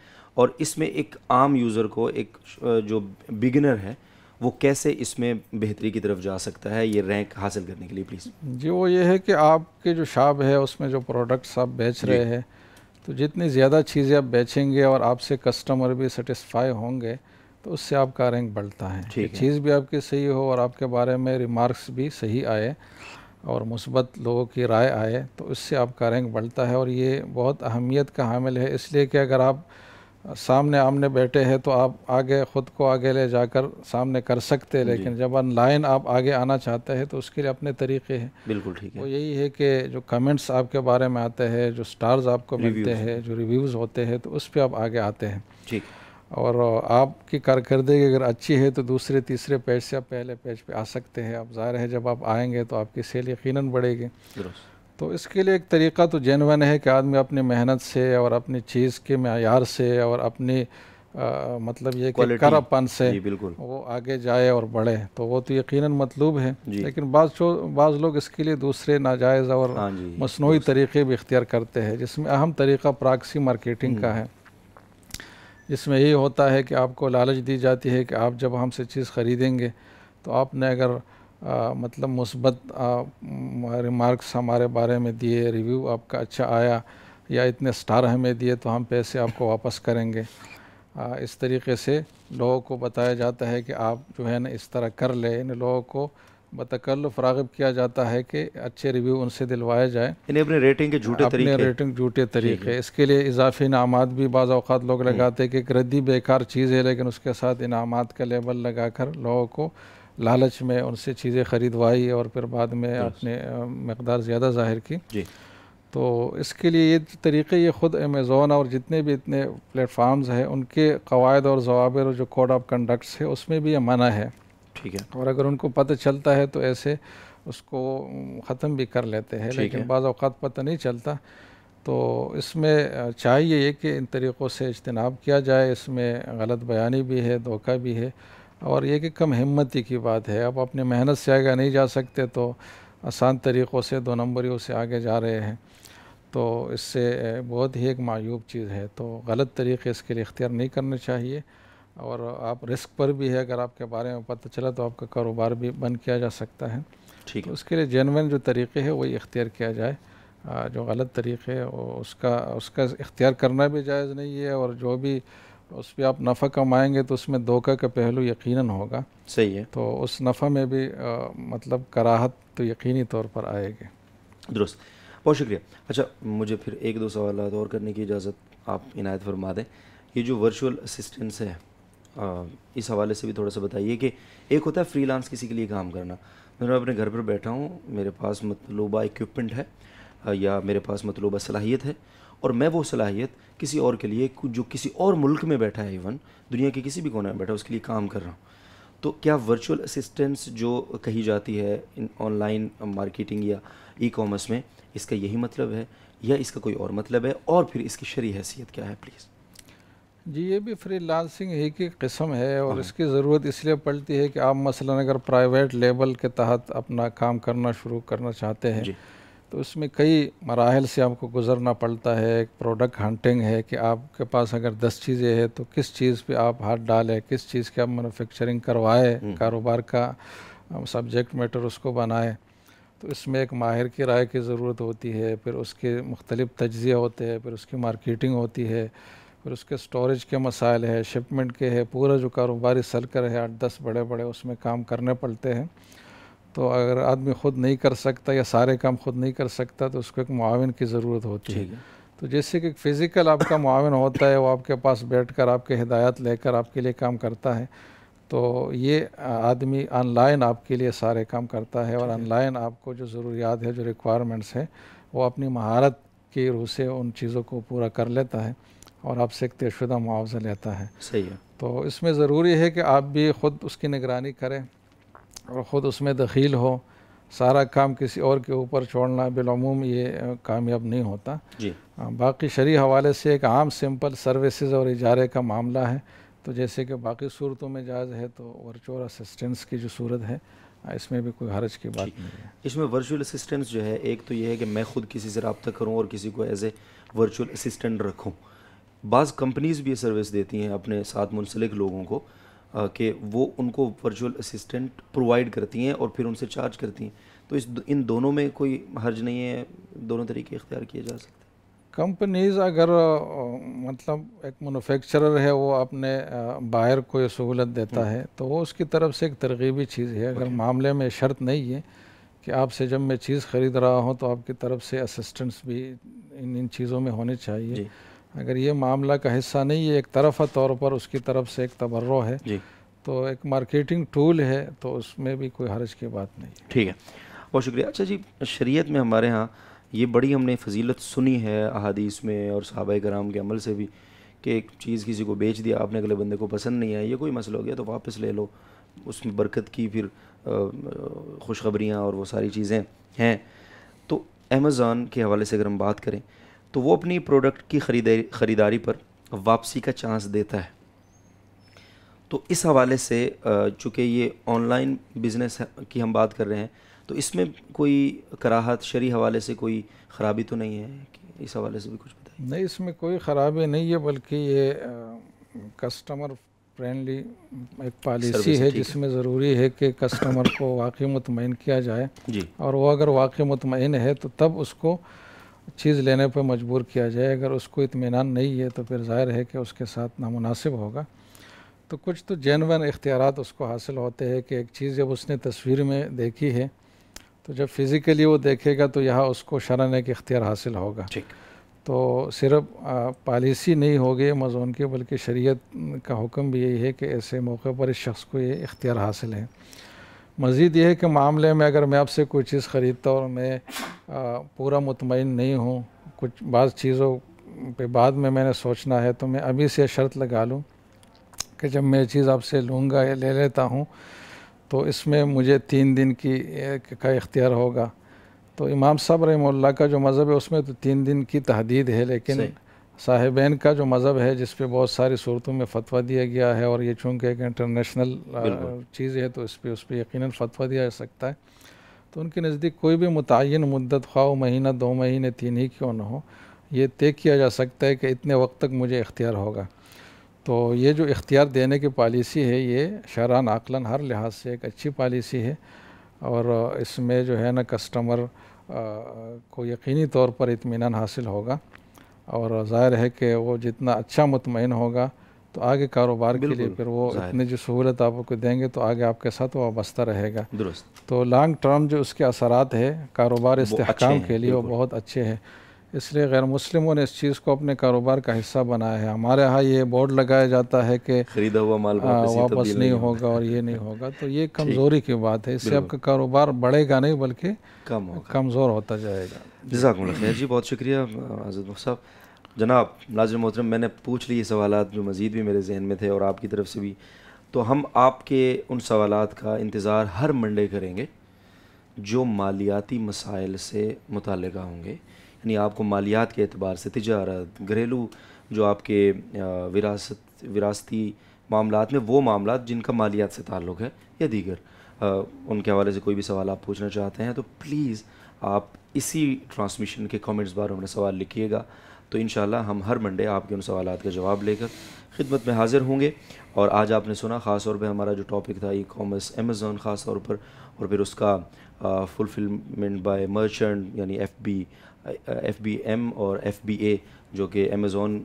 और इसमें एक आम यूज़र को एक जो बिगिनर है वो कैसे इसमें बेहतरी की तरफ जा सकता है ये रैंक हासिल करने के लिए प्लीज़ जी वो ये है कि आपके जो शॉप है उसमें जो प्रोडक्ट्स आप बेच रहे हैं तो जितनी ज़्यादा चीज़ें आप बेचेंगे और आपसे कस्टमर भी सेटिस्फाई होंगे तो उससे आपका रैंक बढ़ता है, है। चीज़ भी आपकी सही हो और आपके बारे में रिमार्क्स भी सही आए और मुस्बत लोगों की राय आए तो इससे आपका रैंक बढ़ता है और ये बहुत अहमियत का हामिल है इसलिए कि अगर आप सामने आमने बैठे हैं तो आप आगे ख़ुद को आगे ले जाकर सामने कर सकते हैं लेकिन जब ऑनलाइन आप आगे आना चाहते हैं तो उसके लिए अपने तरीके हैं बिल्कुल ठीक है वो यही है कि जो कमेंट्स आपके बारे में आते हैं जो स्टार्स आपको मिलते हैं जो रिव्यूज़ होते हैं तो उस पर आप आगे आते हैं ठीक और आपकी कारकर्दगी अगर अच्छी है तो दूसरे तीसरे पेज से आप पहले पेज पे आ सकते हैं आप ज़ाहिर है जब आप आएंगे तो आपकी सेल यकीन बढ़ेगी तो इसके लिए एक तरीका तो जेनवन है कि आदमी अपनी मेहनत से और अपनी चीज़ के मैार से और अपनी आ, मतलब ये कि करापन से वो आगे जाए और बढ़े तो वो तो यकीन मतलूब है लेकिन बाज लोग इसके लिए दूसरे नाजायज़ और हाँ मसनू तरीके भी इख्तियार करते हैं जिसमें अहम तरीका प्राक्सी मार्केटिंग का हम्म। है इसमें यही होता है कि आपको लालच दी जाती है कि आप जब हमसे चीज़ ख़रीदेंगे तो आपने अगर आ, मतलब मुसबत रिमार्क्स हमारे बारे में दिए रिव्यू आपका अच्छा आया या इतने स्टार हमें दिए तो हम पैसे आपको वापस करेंगे आ, इस तरीके से लोगों को बताया जाता है कि आप जो है ना इस तरह कर ले इन लोगों को बतकल्लफ रागब किया जाता है कि अच्छे रिव्यू उनसे दिलवाया जाए इन्हें अपने रेटिंग के झूठे तरीके रेटिंग झूठे तरीके इसके लिए इजाफी इनाम भी बाज़ात लोग हम्म। लगाते हैं कि एक रद्दी बेकार चीज़ है लेकिन उसके साथ इनाम का लेबल लगा कर लोगों को लालच में उनसे चीज़ें ख़रीदवाई और फिर बाद में अपने मकदार ज़्यादा जाहिर की जी तो इसके लिए ये तरीके ये ख़ुद अमेज़ोन और जितने भी इतने प्लेटफार्म्स हैं उनके कवायद और जवाब और जो कोड ऑफ कंडक्ट्स है उसमें भी ये मना है ठीक है और अगर उनको पता चलता है तो ऐसे उसको ख़त्म भी कर लेते हैं लेकिन बाज़ अवत पता नहीं चलता तो इसमें चाहिए ये कि इन तरीक़ों से इजतनाब किया जाए इसमें गलत बयानी भी है धोखा भी है और ये कि कम हिम्मती की बात है अब अपने मेहनत से आगे नहीं जा सकते तो आसान तरीक़ों से दो नंबरियों से आगे जा रहे हैं तो इससे बहुत ही एक मायूब चीज़ है तो गलत तरीके इसके लिए इख्तियार नहीं करना चाहिए और आप रिस्क पर भी है अगर आपके बारे में पता चला तो आपका कारोबार भी बंद किया जा सकता है ठीक तो है उसके लिए जेनवन जो तरीक़े हैं वही इख्तियार किया जाए जो गलत तरीक़े है उसका उसका इख्तियार करना भी जायज़ नहीं है और जो भी उस पर आप नफ़ा कमाएंगे तो उसमें धोखा का पहलू यकीनन होगा सही है तो उस नफ़ा में भी आ, मतलब कराहत तो यकीनी तौर पर आएगी दुरुस्त बहुत शुक्रिया अच्छा मुझे फिर एक दो सवाल और करने की इजाज़त आप इनायत फरमा दें ये जो वर्चुअल असिस्टेंस है इस हवाले से भी थोड़ा सा बताइए कि एक होता है फ्रीलांस किसी के लिए काम करना मैं अपने घर पर बैठा हूँ मेरे पास मतलूबा इक्विपमेंट है या मेरे पास मतलूबा सलाहियत है और मैं वो सलाहियत किसी और के लिए जो किसी और मुल्क में बैठा है इवन दुनिया के किसी भी कोने में बैठा है उसके लिए काम कर रहा हूँ तो क्या वर्चुअल असिस्टेंस जो कही जाती है इन ऑनलाइन मार्केटिंग या ई कॉमर्स में इसका यही मतलब है या इसका कोई और मतलब है और फिर इसकी शरी हैसियत क्या है प्लीज़ जी ये भी फ्री लांसिंग ही की कस्म है और हाँ। इसकी ज़रूरत इसलिए पड़ती है कि आप मसलन अगर प्राइवेट लेवल के तहत अपना काम करना शुरू करना चाहते हैं तो उसमें कई मराहल से आपको गुजरना पड़ता है एक प्रोडक्ट हंटिंग है कि आपके पास अगर दस चीज़ें हैं तो किस चीज़ पे आप हाथ डालें किस चीज़ के आप मैनुफेक्चरिंग करवाएं हम्म। कारोबार का सब्जेक्ट मैटर उसको बनाएँ तो इसमें एक माहिर की राय की ज़रूरत होती है फिर उसके मुख्तलिफ़ तजिए होते हैं फिर उसकी मार्केटिंग होती है फिर उसके स्टोरेज के मसाइल है शिपमेंट के है पूरा जो कारोबारी सर्कल है आठ दस बड़े बड़े उसमें काम करने पड़ते हैं तो अगर आदमी ख़ुद नहीं कर सकता या सारे काम खुद नहीं कर सकता तो उसको एक मुआवन की ज़रूरत होती है तो जैसे कि फ़िज़िकल आपका मुआवन होता है वो आपके पास बैठ कर आपके हिदायत लेकर आपके लिए काम करता है तो ये आदमी ऑनलाइन आपके लिए सारे काम करता है और ऑनलाइन आपको जो ज़रूरियात है जो रिक्वायरमेंट्स है वो अपनी महारत की रूह से उन चीज़ों को पूरा कर लेता है और आपसे एक तयशुदा मुआवजा लेता है सही है तो इसमें ज़रूरी है कि आप भी ख़ुद उसकी निगरानी करें और ख़ुद उसमें दखील हो सारा काम किसी और के ऊपर छोड़ना बिलूम ये कामयाब नहीं होता जी बाकी शरी हवाले से एक आम सिंपल सर्विसेज और इजारे का मामला है तो जैसे कि बाकी सूरतों में जायज़ है तो वर्चुअल असिस्टेंस की जो सूरत है इसमें भी कोई हरज की बात नहीं है इसमें वर्चुअल असिस्टेंस जो है एक तो यह है कि मैं ख़ुद किसी से रबता करूँ और किसी को एज ए वर्चुअल असिस्टेंट रखूँ बाज़ कंपनीज़ भी ये सर्विस देती हैं अपने साथ मुंसलिक लोगों को कि वो उनको वर्चुअल असिस्टेंट प्रोवाइड करती हैं और फिर उनसे चार्ज करती हैं तो इस इन दोनों में कोई हर्ज नहीं है दोनों तरीके इख्तियार किए जा सकते कंपनीज़ अगर मतलब एक मैनुफेक्चरर है वो अपने बायर को ये सहूलत देता हम्म। है तो वो उसकी तरफ से एक तरगीबी चीज़ है अगर मामले में शर्त नहीं है कि आपसे जब मैं चीज़ ख़रीद रहा हूँ तो आपकी तरफ से असिस्टेंस भी इन इन चीज़ों में होने चाहिए अगर ये मामला का हिस्सा नहीं है एक तरफा तौर पर उसकी तरफ से एक तबर्रो है जी तो एक मार्केटिंग टूल है तो उसमें भी कोई हर्ज की बात नहीं ठीक है बहुत शुक्रिया अच्छा जी शरीयत में हमारे यहाँ ये बड़ी हमने फजीलत सुनी है अहादीस में और सहाबा कराम के अमल से भी कि एक चीज़ किसी को बेच दिया आपने अगले बंदे को पसंद नहीं आई ये कोई मसला हो गया तो वापस ले लो उसमें बरकत की फिर खुशखबरियाँ और वो सारी चीज़ें हैं तो अमेज़ान के हवाले से अगर हम बात करें तो वो अपनी प्रोडक्ट की खरीदारी ख़रीदारी पर वापसी का चांस देता है तो इस हवाले से चूँकि ये ऑनलाइन बिज़नेस की हम बात कर रहे हैं तो इसमें कोई कराहत शरी हवाले से कोई ख़राबी तो नहीं है कि इस हवाले से भी कुछ बताइए नहीं इसमें कोई ख़राबी नहीं है बल्कि ये कस्टमर फ्रेंडली एक पॉलिसी है जिसमें ज़रूरी है कि कस्टमर को वाकई मुतमिन किया जाए और वो अगर वाकई मुतमिन है तो तब उसको चीज़ लेने पर मजबूर किया जाए अगर उसको इतमान नहीं है तो फिर जाहिर है कि उसके साथ नामनासिब होगा तो कुछ तो जैनवन इख्तियार उसको हासिल होते हैं कि एक चीज़ जब उसने तस्वीर में देखी है तो जब फ़िज़िकली वो देखेगा तो यहाँ उसको शरण एक इख्तियार हासिल होगा ठीक तो सिर्फ पॉलिसी नहीं होगी मजोन की बल्कि शरीयत का हुक्म भी यही है कि ऐसे मौके पर इस शख्स को ये इख्तियार हासिल है मज़ीद यह है कि मामले में अगर मैं आपसे कोई चीज़ ख़रीदता और मैं पूरा मुतमिन नहीं हूँ कुछ बाज़ चीज़ों पे बाद में मैंने सोचना है तो मैं अभी से शर्त लगा लूँ कि जब मैं चीज़ आपसे लूँगा या ले लेता हूँ तो इसमें मुझे तीन दिन की का इख्तियार होगा तो इमाम साहब रही का जो मज़हब है उसमें तो तीन दिन की तहदीद है लेकिन साहिबान का जो मज़हब है जिस पे बहुत सारी सूरतों में फ़तवा दिया गया है और ये चूँकि एक इंटरनेशनल चीज़ है तो इस पर उस पर यकीन फ़तवा दिया जा सकता है तो उनके नज़दीक कोई भी मुतिन मदत ख्वाह महीना दो महीने तीन ही क्यों ना हो ये तय किया जा सकता है कि इतने वक्त तक मुझे इख्तियार होगा तो ये जो इख्तियार देने की पॉलिसी है ये शरान आकलन हर लिहाज से एक अच्छी पॉलिसी है और इसमें जो है ना कस्टमर को यकीनी तौर पर इतमान हासिल होगा और ज़ाहिर है कि वो जितना अच्छा मुतमिन होगा तो आगे कारोबार के लिए फिर वो इतनी जो सहूलत आपको देंगे तो आगे आपके साथ वो वाबस्ता रहेगा दुरुस्त तो लॉन्ग टर्म जो उसके असरात है कारोबार इस्तेकाम के लिए वो बहुत अच्छे हैं इसलिए गैर मुस्लिमों ने इस चीज़ को अपने कारोबार का हिस्सा बनाया है हमारे यहाँ ये बोर्ड लगाया जाता है कि खरीदा हुआ माल वापस, वापस नहीं होगा और ये नहीं होगा तो ये कमज़ोरी की बात है इससे आपका कारोबार बढ़ेगा नहीं बल्कि कम कमज़ोर होता जाएगा जजाक खैर जी बहुत शुक्रिया आजद साहब जनाब नाजर मोहतरम मैंने पूछ लिए सवाल जो मज़ीद भी मेरे जहन में थे और आपकी तरफ से भी तो हम आपके उन सवाल का इंतज़ार हर मंडे करेंगे जो मालियाती मसाइल से मुतल होंगे यानी आपको मालियात के अतबार से तजारत घरेलू जो आपके विरासत विरासती मामला में वो मामला जिनका मालियात से ताल्लुक़ है या दीगर आ, उनके हवाले से कोई भी सवाल आप पूछना चाहते हैं तो प्लीज़ आप इसी ट्रांसमिशन के कमेंट्स बारे में सवाल लिखिएगा तो इन हम हर मंडे आपके उन सवाल का जवाब लेकर खिदमत में हाज़िर होंगे और आज आपने सुना ख़ास तौर पर हमारा जो टॉपिक था ई कॉमर्स अमेज़ोन ख़ास तौर पर और फिर उसका फुलफिलमेंट बाय मर्चेंट यानी F B F B M और एफ बी ए जो कि अमेज़ोन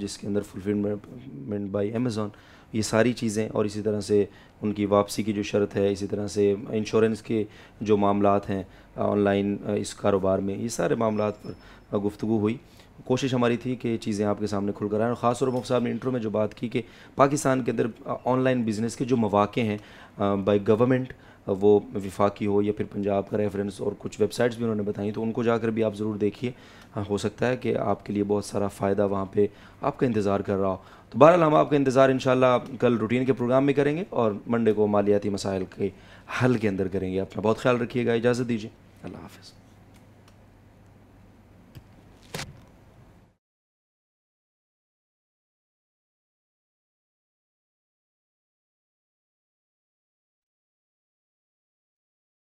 जिसके अंदर फुलफिलमेंट बाई अमेज़ोन ये सारी चीज़ें और इसी तरह से उनकी वापसी की जो शर्त है इसी तरह से इंश्योरेंस के जो मामला हैं ऑनलाइन इस कारोबार में ये सारे मामला पर गुफ्तु हुई कोशिश हमारी थी कि चीज़ें आपके सामने खुल कर आए और ख़ास तौर पर साहब ने इंटरव्यू में जो बात की कि पाकिस्तान के अंदर ऑनलाइन बिज़नेस के जो मौाक़े हैं बाई गवर्नमेंट वो विफाकी हो या फिर पंजाब का रेफरेंस और कुछ वेबसाइट्स भी उन्होंने बताई तो उनको जाकर भी आप ज़रूर देखिए हाँ, हो सकता है कि आपके लिए बहुत सारा फ़ायदा वहाँ पर आपका इंतज़ार कर रहा हो तो बहरहाल हम आपका इंतज़ार इन कल रूटीन के प्रोग्राम में करेंगे और मंडे को मालियाती मसाइल के हल के अंदर करेंगे अपना बहुत ख्याल रखिएगा इजाज़त दीजिए अल्लाह हाफ़